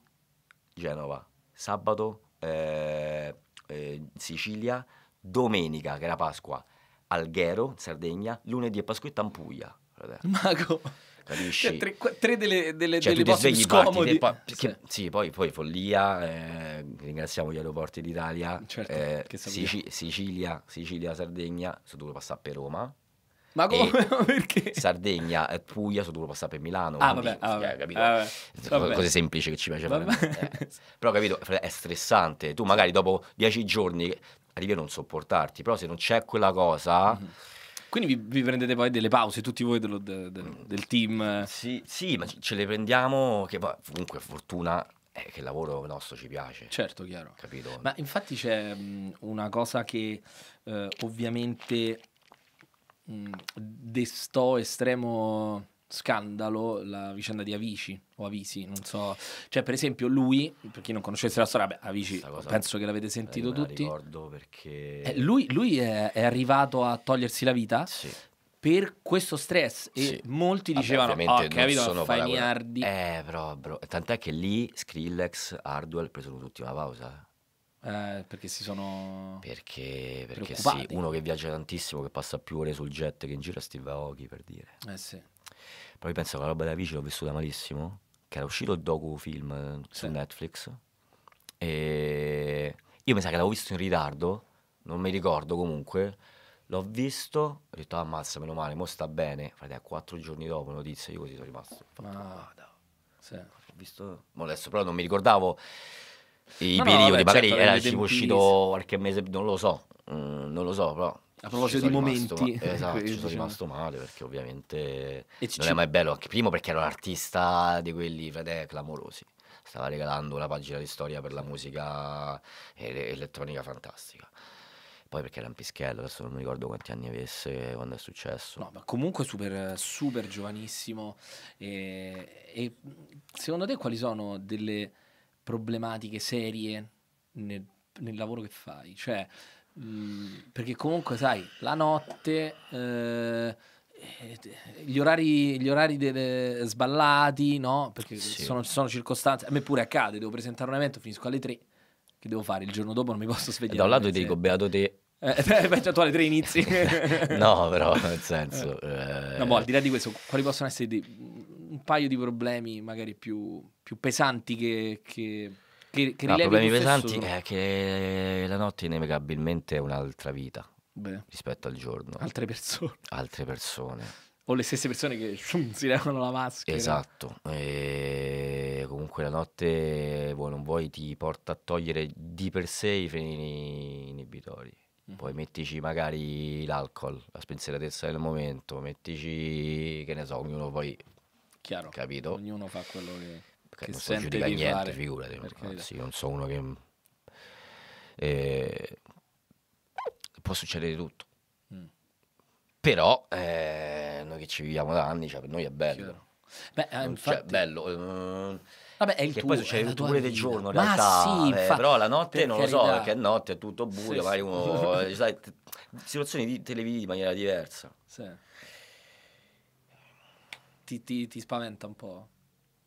Genova, sabato eh, eh, Sicilia, domenica che era Pasqua, Alghero, Sardegna, lunedì è Pasquetta in Puglia. Mago! Capisci? Cioè, tre, tre, delle, delle, cioè, delle cose scomode. Po- sì. sì, poi, poi follia, eh, ringraziamo gli aeroporti d'Italia, certo, eh, Sicilia, Sicilia, Sicilia, Sardegna, sono dovuto passare per Roma, ma come? Perché? Sardegna, eh, Puglia, sono dovuto passare per Milano. Ah, quindi, vabbè, cioè, vabbè, capito? Vabbè, vabbè. Cose semplici che ci piacevano. Eh. Però, capito, è stressante. Tu magari dopo dieci giorni arrivi a non sopportarti, però se non c'è quella cosa... Mm -hmm. Quindi vi, vi, prendete poi delle pause, tutti voi dello, de, de, mm. del team? Sì, sì, ma ce le prendiamo, che comunque fortuna è che il lavoro nostro ci piace. Certo, chiaro. Capito? Ma infatti c'è mm, una cosa che eh, ovviamente mh, mm, destò estremo scandalo la vicenda di Avici o Avisi, non so, cioè per esempio lui, per chi non conoscesse la storia, beh, Avici penso che l'avete sentito la tutti. ricordo perché eh, lui, lui è, è, arrivato a togliersi la vita sì. per questo stress e sì. molti Vabbè, dicevano "Oh, capito, sono fai miliardi". Eh, però, bro, tant'è che lì Skrillex, Hardwell presero l'ultima pausa. Eh, perché si sono. Perché, perché sì, uno che viaggia tantissimo, che passa più ore sul jet che in giro a Steve Aoki per dire. Eh sì. Però io penso che la roba della Vici l'ho vissuta malissimo. Che era uscito il docufilm eh, sì. su Netflix. E io mi sa che l'avevo visto in ritardo, non mi ricordo comunque. L'ho visto, ho detto ammazza, meno male, mo sta bene. Frate, quattro giorni dopo notizia, io così sono rimasto. Fatto, ah, no. sì. Ho visto. adesso però non mi ricordavo i no, periodi, vabbè, magari certo, era tipo uscito qualche mese, non lo so, mm, non lo so, però a proposito di momenti, ma- esatto, ci sono diciamo. rimasto male perché ovviamente c- non è mai bello. Primo perché era un artista di quelli frate, clamorosi, stava regalando una pagina di storia per la musica elettronica fantastica. Poi perché era un pischello, adesso non mi ricordo quanti anni avesse quando è successo. No, ma comunque super, super giovanissimo. E, e secondo te quali sono delle problematiche serie nel, nel lavoro che fai. Cioè, mh, mm, perché comunque, sai, la notte, eh, gli orari, gli orari delle, sballati, no? Perché sì. sono, sono circostanze. A me pure accade, devo presentare un evento, finisco alle tre. Che devo fare? Il giorno dopo non mi posso eh, svegliare. da un lato ti dico, beato te, eh, eh, beh, già tu alle tre inizi. no, però nel senso... Eh... No, boh, eh. al di là di questo, quali possono essere dei, un paio di problemi magari più, più pesanti che... che che, che no, problemi pesanti è che la notte inevitabilmente è un'altra vita Beh. rispetto al giorno. Altre persone. Altre persone. O le stesse persone che shum, si levano la maschera. Esatto. E comunque la notte, vuoi non vuoi, ti porta a togliere di per sé i freni inibitori. Mm. Poi mettici magari l'alcol, la spensieratezza del momento, mettici, che ne so, ognuno poi Chiaro. Capito? Ognuno fa quello che, che non sente di niente, fare. figurati. Anzi, non so uno che... Eh, può succedere tutto. Mm. Però eh, noi che ci viviamo da anni, cioè, per noi è bello. Chiaro. Beh, eh, infatti... Cioè, bello... Eh, Vabbè, è il che tuo, poi succede tutto pure del giorno in realtà, sì, eh, fa... però la notte per non carità. lo so, perché è notte è tutto buio, sì, sì. uno, eh, sai, situazioni di, te le vivi in maniera diversa. Sì ti, ti, ti spaventa un po'?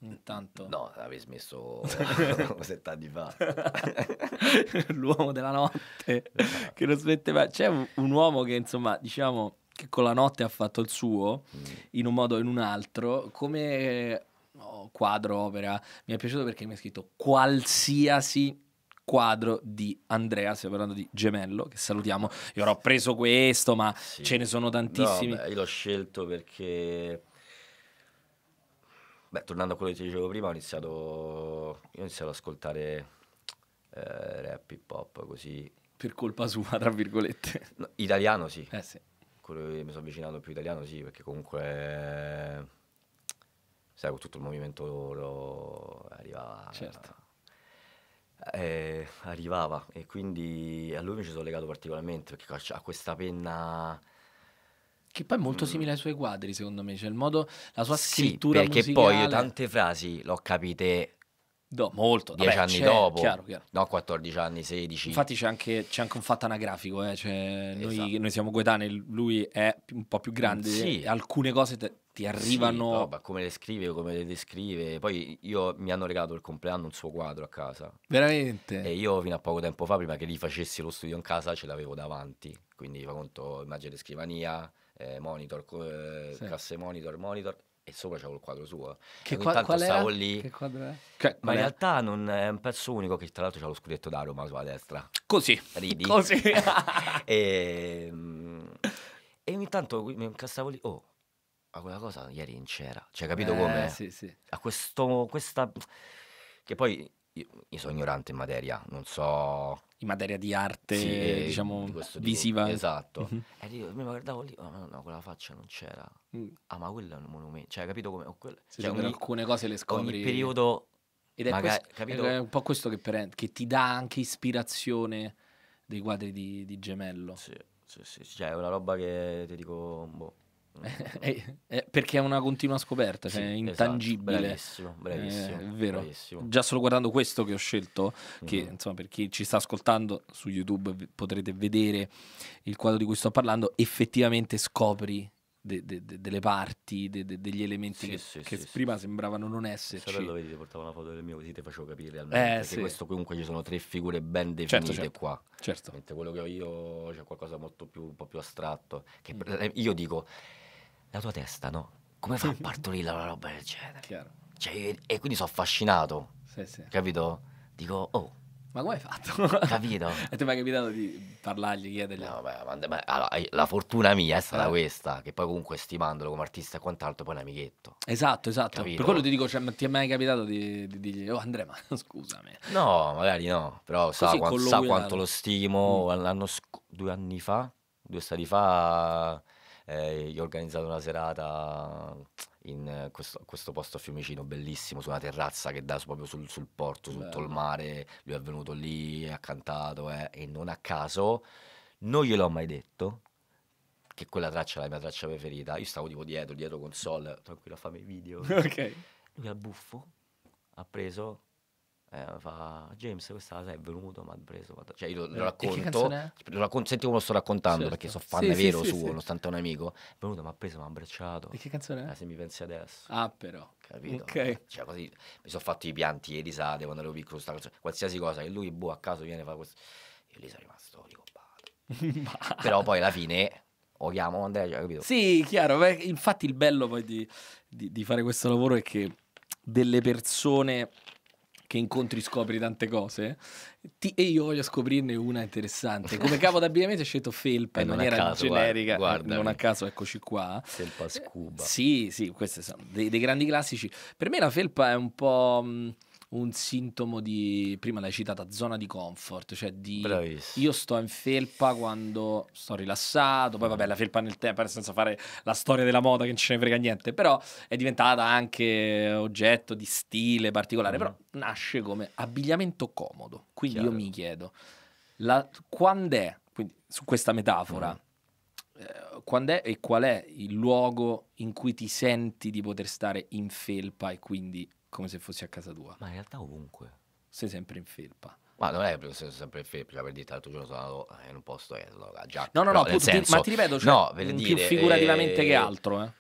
Intanto. No, l'avevi smesso sette anni fa. L'uomo della notte esatto. che non smette mai. C'è un, un, uomo che, insomma, diciamo che con la notte ha fatto il suo mm. in un modo o in un altro. Come oh, quadro, opera mi è piaciuto perché mi ha scritto qualsiasi quadro di Andrea, stiamo parlando di Gemello, che salutiamo. Io ho preso questo, ma sì. ce ne sono tantissimi. No, beh, io l'ho scelto perché Beh, tornando a quello che ti dicevo prima, ho iniziato, io ho iniziato ad ascoltare eh, rap, hip hop, così. Per colpa sua, tra virgolette. No, italiano sì. Eh sì. Quello che mi sono avvicinato più italiano sì, perché comunque... sai, con tutto il movimento loro eh, arrivava... Certo. Eh, arrivava e quindi a lui mi ci sono legato particolarmente perché ha questa penna che poi è molto mm. simile ai suoi quadri, secondo me. Cioè, il modo, la sua scrittura. Sì, perché musicale... poi io tante frasi l'ho capite Do, molto, 10 Vabbè, anni dopo, chiaro, chiaro. no 14 anni, 16. Infatti c'è anche, c'è anche un fatto anagrafico, eh? cioè, esatto. noi, noi, siamo coetanei, lui è un po' più grande, sì. alcune cose te, ti arrivano... Sì, no, come le scrive, come le descrive, poi io mi hanno regalato il compleanno un suo quadro a casa. Veramente? E io fino a poco tempo fa, prima che gli facessi lo studio in casa, ce l'avevo davanti, quindi fa conto immagine di scrivania, eh, monitor, eh, sì. casse monitor, monitor e sopra c'avevo il quadro suo. Che e quadro, qual stavo era? lì. Che quadro è? Che, ma in è? realtà non è un pezzo unico che tra l'altro c'ha lo scudetto da Roma sulla destra. Così. Ridi. Così. e, ehm, e, ogni tanto mi incassavo lì, oh, ma quella cosa ieri non c'era. Cioè, capito eh, come? Sì, sì. A questo, questa... Che poi io, io sono ignorante in materia, non so in materia di arte, sì, diciamo, di visiva. Tipo, esatto. Mm-hmm. E io mi guardavo lì, oh, ah, no, no, quella faccia non c'era. Mm. Ah, ma quello è un monumento. Cioè, capito come... Quel... Sì, cioè, ogni, alcune cose le scopri. Ogni periodo... Ed è, magari, questo, è un po' questo che, per, che, ti dà anche ispirazione dei quadri di, di Gemello. Sì, sì, sì. Cioè, è una roba che ti dico... Boh Eh, eh, perché è una continua scoperta, cioè sì, esatto, intangibile. Esatto, bravissimo, bravissimo, eh, è vero. Bravissimo. Già solo guardando questo che ho scelto, che mm insomma per chi ci sta ascoltando su YouTube potrete vedere il quadro di cui sto parlando, effettivamente scopri De, de, de, delle parti, degli elementi sì, che, sì, che sì, prima sembravano non esserci. Sorello, vedi, ti portavo una foto del mio così ti facevo capire almeno. Eh, che questo comunque ci sono tre figure ben certo, definite certo, certo. qua. Certo. Mentre quello che ho io c'è cioè qualcosa molto più, un po' più astratto. Che mm. Io dico la tua testa, no? Come fa a partorire una roba del genere? Chiaro. Cioè, e quindi sono affascinato, sì, sì. capito? Dico, oh, ma come hai fatto? Capito? e ti è mai capitato di parlargli, chiedergli? No, beh, ma, allora, eh, la fortuna mia è stata eh. questa, che poi comunque stimandolo come artista e quant'altro, poi è un amichetto. Esatto, esatto. Capito? Per quello ti dico, cioè, ti è mai capitato di, di dirgli, oh Andrea, ma scusami. No, magari no, però sa, quanto, sa quanto lo stimo. Mm. L'anno sc- due anni fa, due stati fa eh, io ho organizzato una serata in eh, questo, questo, posto a Fiumicino, bellissimo, su una terrazza che dà proprio sul, sul porto, Bello. sul mare. Lui è venuto lì, ha cantato eh, e non a caso non gliel'ho mai detto che quella traccia è la mia traccia preferita. Io stavo tipo dietro, dietro console, tranquillo, fammi video. ok. Lui al buffo ha preso eh, fa James, questa la è venuto, mi ha preso. Vado. Cioè, io lo, eh, racconto, lo racconto, senti come lo sto raccontando certo. perché so fan sì, vero sì, suo, sì. nonostante un amico. È venuto, mi ha preso, mi ha abbracciato. E che canzone è? Eh, se mi pensi adesso, ah, però, capito? Okay. Cioè, così mi sono fatto i pianti e risate quando ero piccolo. Sta, cioè, qualsiasi cosa che lui, boh, a caso viene e fa questo. Io lì sono rimasto, dico, però poi alla fine odiamo Andrea, cioè, capito? Sì, chiaro. Beh, infatti, il bello poi di, di, di fare questo lavoro è che delle persone che incontri scopri tante cose. Ti, e io voglio scoprirne una interessante. Come capo d'abbigliamento hai scelto felpa eh, in maniera caso, generica. Guarda, non a eh. caso, eccoci qua. Felpa scuba. sì, sì, questi sono dei, dei, grandi classici. Per me la felpa è un po'. Mh, mm, un sintomo di, prima l'hai citata, zona di comfort, cioè di Bravissimo. io sto in felpa quando sto rilassato, poi vabbè la felpa nel tempo, senza fare la storia della moda che non ce ne frega niente, però è diventata anche oggetto di stile particolare, mm. però mm-hmm. nasce come abbigliamento comodo, quindi Chiaro. io mi chiedo, la, quando è, quindi su questa metafora, mm quando è e qual è il luogo in cui ti senti di poter stare in felpa e quindi come se fossi a casa tua. Ma in realtà ovunque. Sei sempre in felpa. Ma non è sono sempre in felpa, per dire, l'altro giorno sono andato in un posto e eh, No, no, no, però, tu, senso, ma ti ripeto, cioè, no, dire, più figurativamente eh, che altro, eh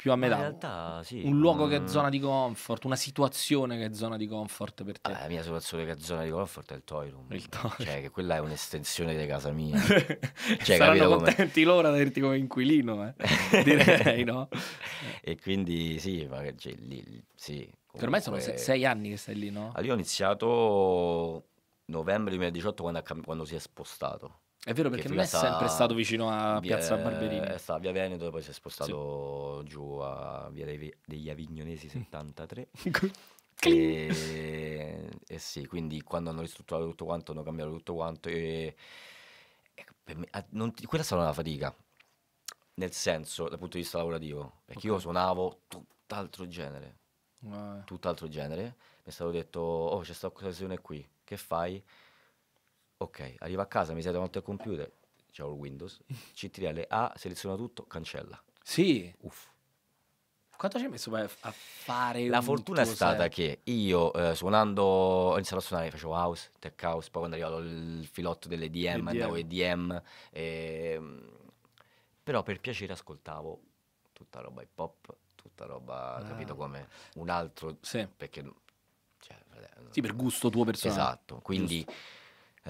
più a metà. in realtà sì. Un luogo che è mm. zona di comfort, una situazione che è zona di comfort per te. Ah, la mia situazione che è zona di comfort è il toy room. Il toy. Cioè, che quella è un'estensione di casa mia. cioè, Saranno contenti come... loro ad averti come inquilino, eh? direi, no? e quindi sì, ma cioè, lì, sì. Comunque... Ormai sono sei, sei, anni che stai lì, no? Allora, io ho iniziato novembre 2018 quando, quando si è spostato. È vero perché non è sempre stato vicino a via, Piazza Barberini. È stato via Veneto, poi si è spostato sì. giù a via dei, degli Avignonesi 73. Mm. e, e, sì, quindi quando hanno ristrutturato tutto quanto, hanno cambiato tutto quanto. E, e me, ah, non, quella è stata una fatica, nel senso, dal punto di vista lavorativo, perché okay. io suonavo tutt'altro genere. Wow. Ah. Tutt'altro genere. Mi è stato detto, oh c'è questa occasione qui, che fai? Ok, arrivo a casa, mi siedo davanti al computer, c'è il Windows, CTRL A, seleziona tutto, cancella. Sì. Uff. Quanto ci hai messo a fare? La fortuna è stata set? che io eh, suonando, ho iniziato a suonare, facevo house, tech house, poi quando è arrivato il filotto delle DM, andavo EDM, DM, e, ehm, però per piacere ascoltavo tutta roba hip hop, tutta roba, ah. capito come un altro, sì. perché... Cioè, sì, per gusto tuo personale. Esatto, quindi... Giusto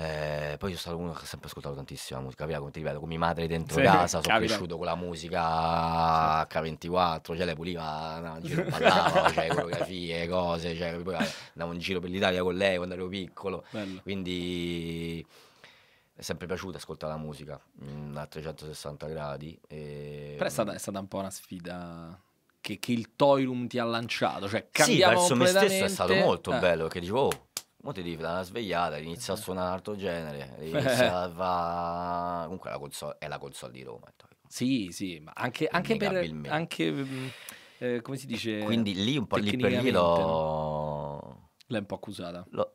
eh, poi sono stato uno che ha sempre ascoltato tantissima musica, via, come ti ripeto, con mia madre dentro sì, casa, sono cresciuto con la musica H24, cioè lei puliva, andava in giro, ballava, cioè coreografie, cose, cioè, poi andavo in giro per l'Italia con lei quando ero piccolo, Bello. quindi è sempre piaciuto ascoltare la musica mh, mm, a 360 gradi. E... Però è stata, è stata un po' una sfida... Che, che, il Toirum ti ha lanciato, cioè cambiamo sì, verso me stesso è stato molto eh. bello, perché dicevo, oh, Mo ti devi dare una svegliata, inizia a eh. suonare un altro genere, inizia a va... Comunque la console, è la console di Roma. Sì, sì, ma anche, anche per... Anche, mm, eh, come si dice? quindi lì un po' lì per lì l'ho... L'hai un po' accusata. L'ho...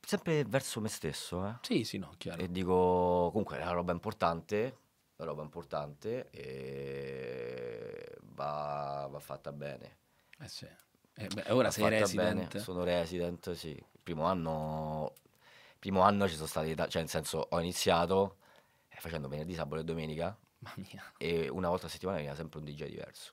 Sempre verso me stesso, eh? Sì, sì, no, chiaro. E dico, comunque è una roba importante, una roba importante e va, va fatta bene. Eh sì. Eh beh, ora sei resident. Bene. Sono resident, sì. primo anno, primo anno ci sono stati, cioè nel senso ho iniziato eh, facendo venerdì, sabato e domenica. E una volta a settimana veniva sempre un DJ diverso.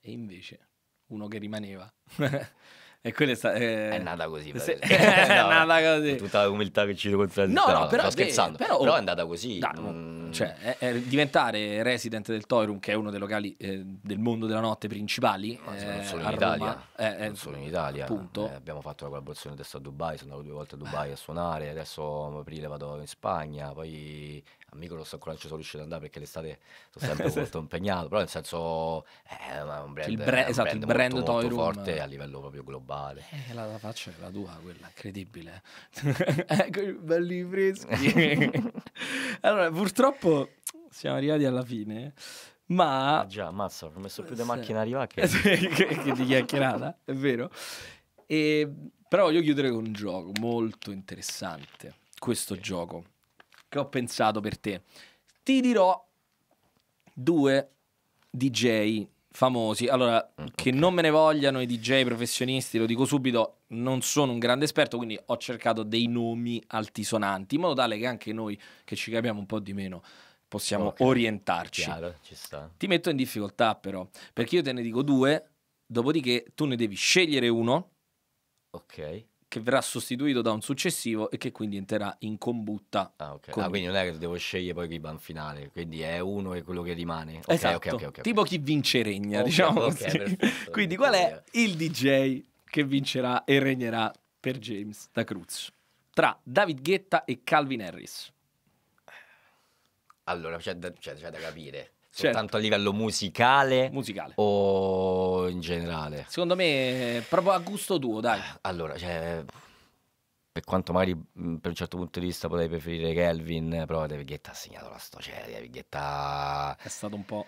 E invece uno che rimaneva. e quello è, sta- eh... è nata così. Se- è nata così. Tutta la umiltà che ci devo No, no, però, però, scherzando. Beh, però, però, oh. è andata così. Da, non... Mm. Cioè, è, è diventare resident del Toyroom, che è uno dei locali eh, del mondo della notte principali, Ma non eh, solo eh, eh, in Italia, Roma, non solo in Italia. abbiamo fatto la collaborazione adesso a Dubai, sono andato due volte a Dubai a suonare, adesso a aprile vado in Spagna, poi a Mykonos ancora non ci sono riuscito ad andare perché l'estate sono sempre molto impegnato, però nel senso è un brand, il brand, esatto, brand, il brand molto, molto forte a livello proprio globale. Eh, la, la faccia è la tua, quella incredibile. ecco, belli freschi. allora, purtroppo purtroppo siamo arrivati alla fine. Ma... Ah già, mazza, ho messo più eh, di macchina arriva che... che, che di chiacchierata, è vero. E, però voglio chiudere con un gioco molto interessante. Questo okay. gioco che ho pensato per te. Ti dirò due DJ famosi. Allora, mm, okay. che non me ne vogliano i DJ professionisti, lo dico subito, non sono un grande esperto, quindi ho cercato dei nomi altisonanti, in modo tale che anche noi che ci capiamo un po' di meno possiamo okay. orientarci. Chiaro, Ti metto in difficoltà però, perché io te ne dico due, dopodiché tu ne devi scegliere uno. Ok che verrà sostituito da un successivo e che quindi entrerà in combutta. Ah, okay. Ah, con... ah quindi non è che devo scegliere poi chi va in finale, quindi è uno e quello che rimane. Okay, esatto. okay, okay tipo chi vince regna, diciamo così. quindi qual è il DJ che vincerà e regnerà per James da Cruz tra David Guetta e Calvin Harris? Allora, c'è da, c'è, c'è da capire. Certo. Tanto a livello musicale? Musicale. O in generale? Secondo me, proprio a gusto tuo, dai. Allora, cioè, per quanto magari per un certo punto di vista potrei preferire Kelvin, però David Guetta ha segnato la storia, cioè, David Guetta... È stato un po'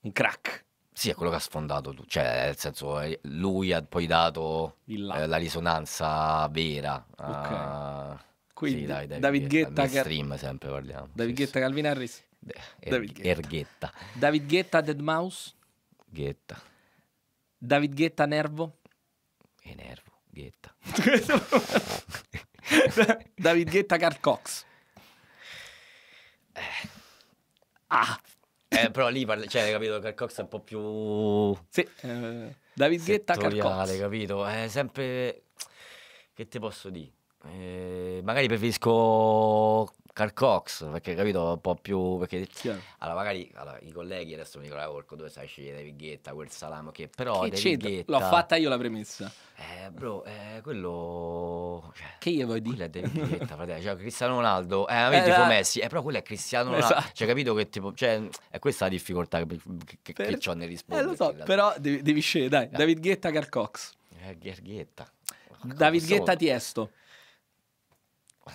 un crack. Sì, è quello che ha sfondato tu, cioè nel senso eh, lui ha poi dato eh, la risonanza vera. Ok. Uh, Quindi sì, dai, David, David Guetta, Guetta sempre parliamo. David sì, Guetta, Calvin Harris. Er- David Guetta. Erghetta. David Guetta Dead Mouse? Guetta. David Guetta Nervo? E Nervo, Guetta. David Guetta Carl Cox. Eh. Ah. Eh, però lì parla, cioè, hai capito, Carl Cox è un po' più... Sì. Eh, David Guetta Carl Cox. capito? È sempre... Che te posso dire? Eh, magari preferisco Carl Cox, perché capito, un po' più... Perché, allora magari allora, i colleghi adesso mi dicono, eh, Orco, dove sai scegliere Vighetta, quel salamo? che... Però che Vighetta... L'ho fatta io la premessa. Eh, bro, eh, quello... Cioè, che io voglio dire? Quello è Vighetta, fratello. Cioè, Cristiano Ronaldo, eh, vedi, eh, tipo eh. Messi, eh, però quello è Cristiano Ronaldo. Esatto. Cioè, capito che tipo... Cioè, è questa la difficoltà che, che, per... che ho nel rispondere. Eh, lo so, però devi, devi scegliere, dai. Eh. David Ghetta, Carl Cox. Gherghetta. David Ghetta Tiesto.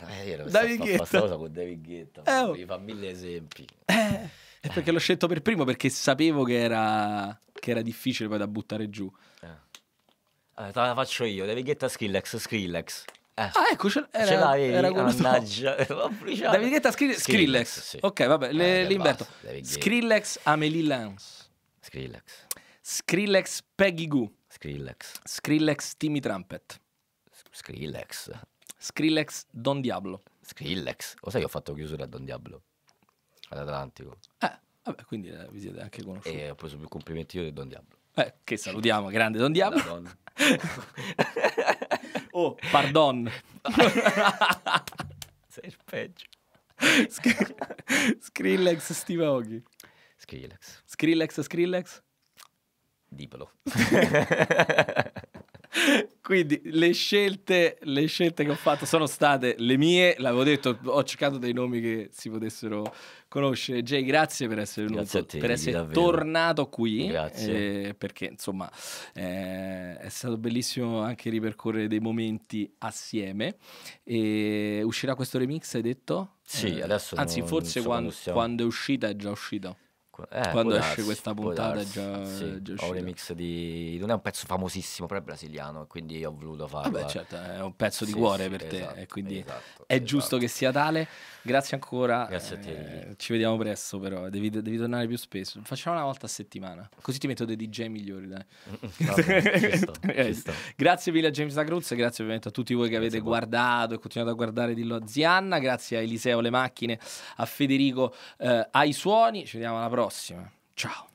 Eh, io David Guetta. Questa cosa con David Guetta. Eh, oh. Mi fa mille esempi. Eh, è perché l'ho scelto per primo perché sapevo che era, che era difficile poi da buttare giù. Eh. Allora, eh, te la faccio io. David Guetta Skrillex, Skrillex. Eh. Ah, ecco, ce, era, ce l'avevi, era mannaggia. David Guetta Skrillex. Skrillex sì. Ok, vabbè, le, eh, l'inverto. Skrillex Amelie Lance. Skrillex. Skrillex Peggy Goo. Skrillex. Skrillex Timmy Trumpet. Skrillex. Skrillex Don Diablo. Skrillex? Lo sai che ho fatto chiusura a Don Diablo? All'Atlantico. Eh, vabbè, quindi eh, vi siete anche conosciuti. E ho preso più complimenti io di Don Diablo. Eh, che salutiamo, grande Don Diablo. oh, pardon. Sei il peggio. Sk Skrillex Steve Aoki. Skrillex. Skrillex, Skrillex. Dipelo. Quindi le scelte, le scelte, che ho fatto sono state le mie, l'avevo detto, ho cercato dei nomi che si potessero conoscere. Jay, grazie per essere venuto, te, per essere davvero. tornato qui. Grazie. Eh, perché insomma eh, è stato bellissimo anche ripercorrere dei momenti assieme. E uscirà questo remix, hai detto? Sì, eh, adesso. Eh, anzi, forse so quando, quando, quando è uscita è già uscito. Eh, Quando esce darsi, questa puntata è già, sì, già Ho un remix di... Non è un pezzo famosissimo, però è brasiliano e quindi ho voluto farlo. Vabbè, eh. certo, è un pezzo di sì, cuore sì, per esatto, te e quindi esatto, è esatto. giusto che sia tale. Grazie ancora. Grazie a te. Eh, ci vediamo presto però, devi, devi, tornare più spesso. Facciamo una volta a settimana, così ti metto dei DJ migliori. Dai. Mm, mm, Vabbè, sto, grazie mille a James Agruz, grazie ovviamente a tutti voi che avete grazie guardato e continuate a guardare di Lo Zianna, grazie a Eliseo Le Macchine, a Federico eh, ai suoni. Ci vediamo alla prossima prossima. Ciao.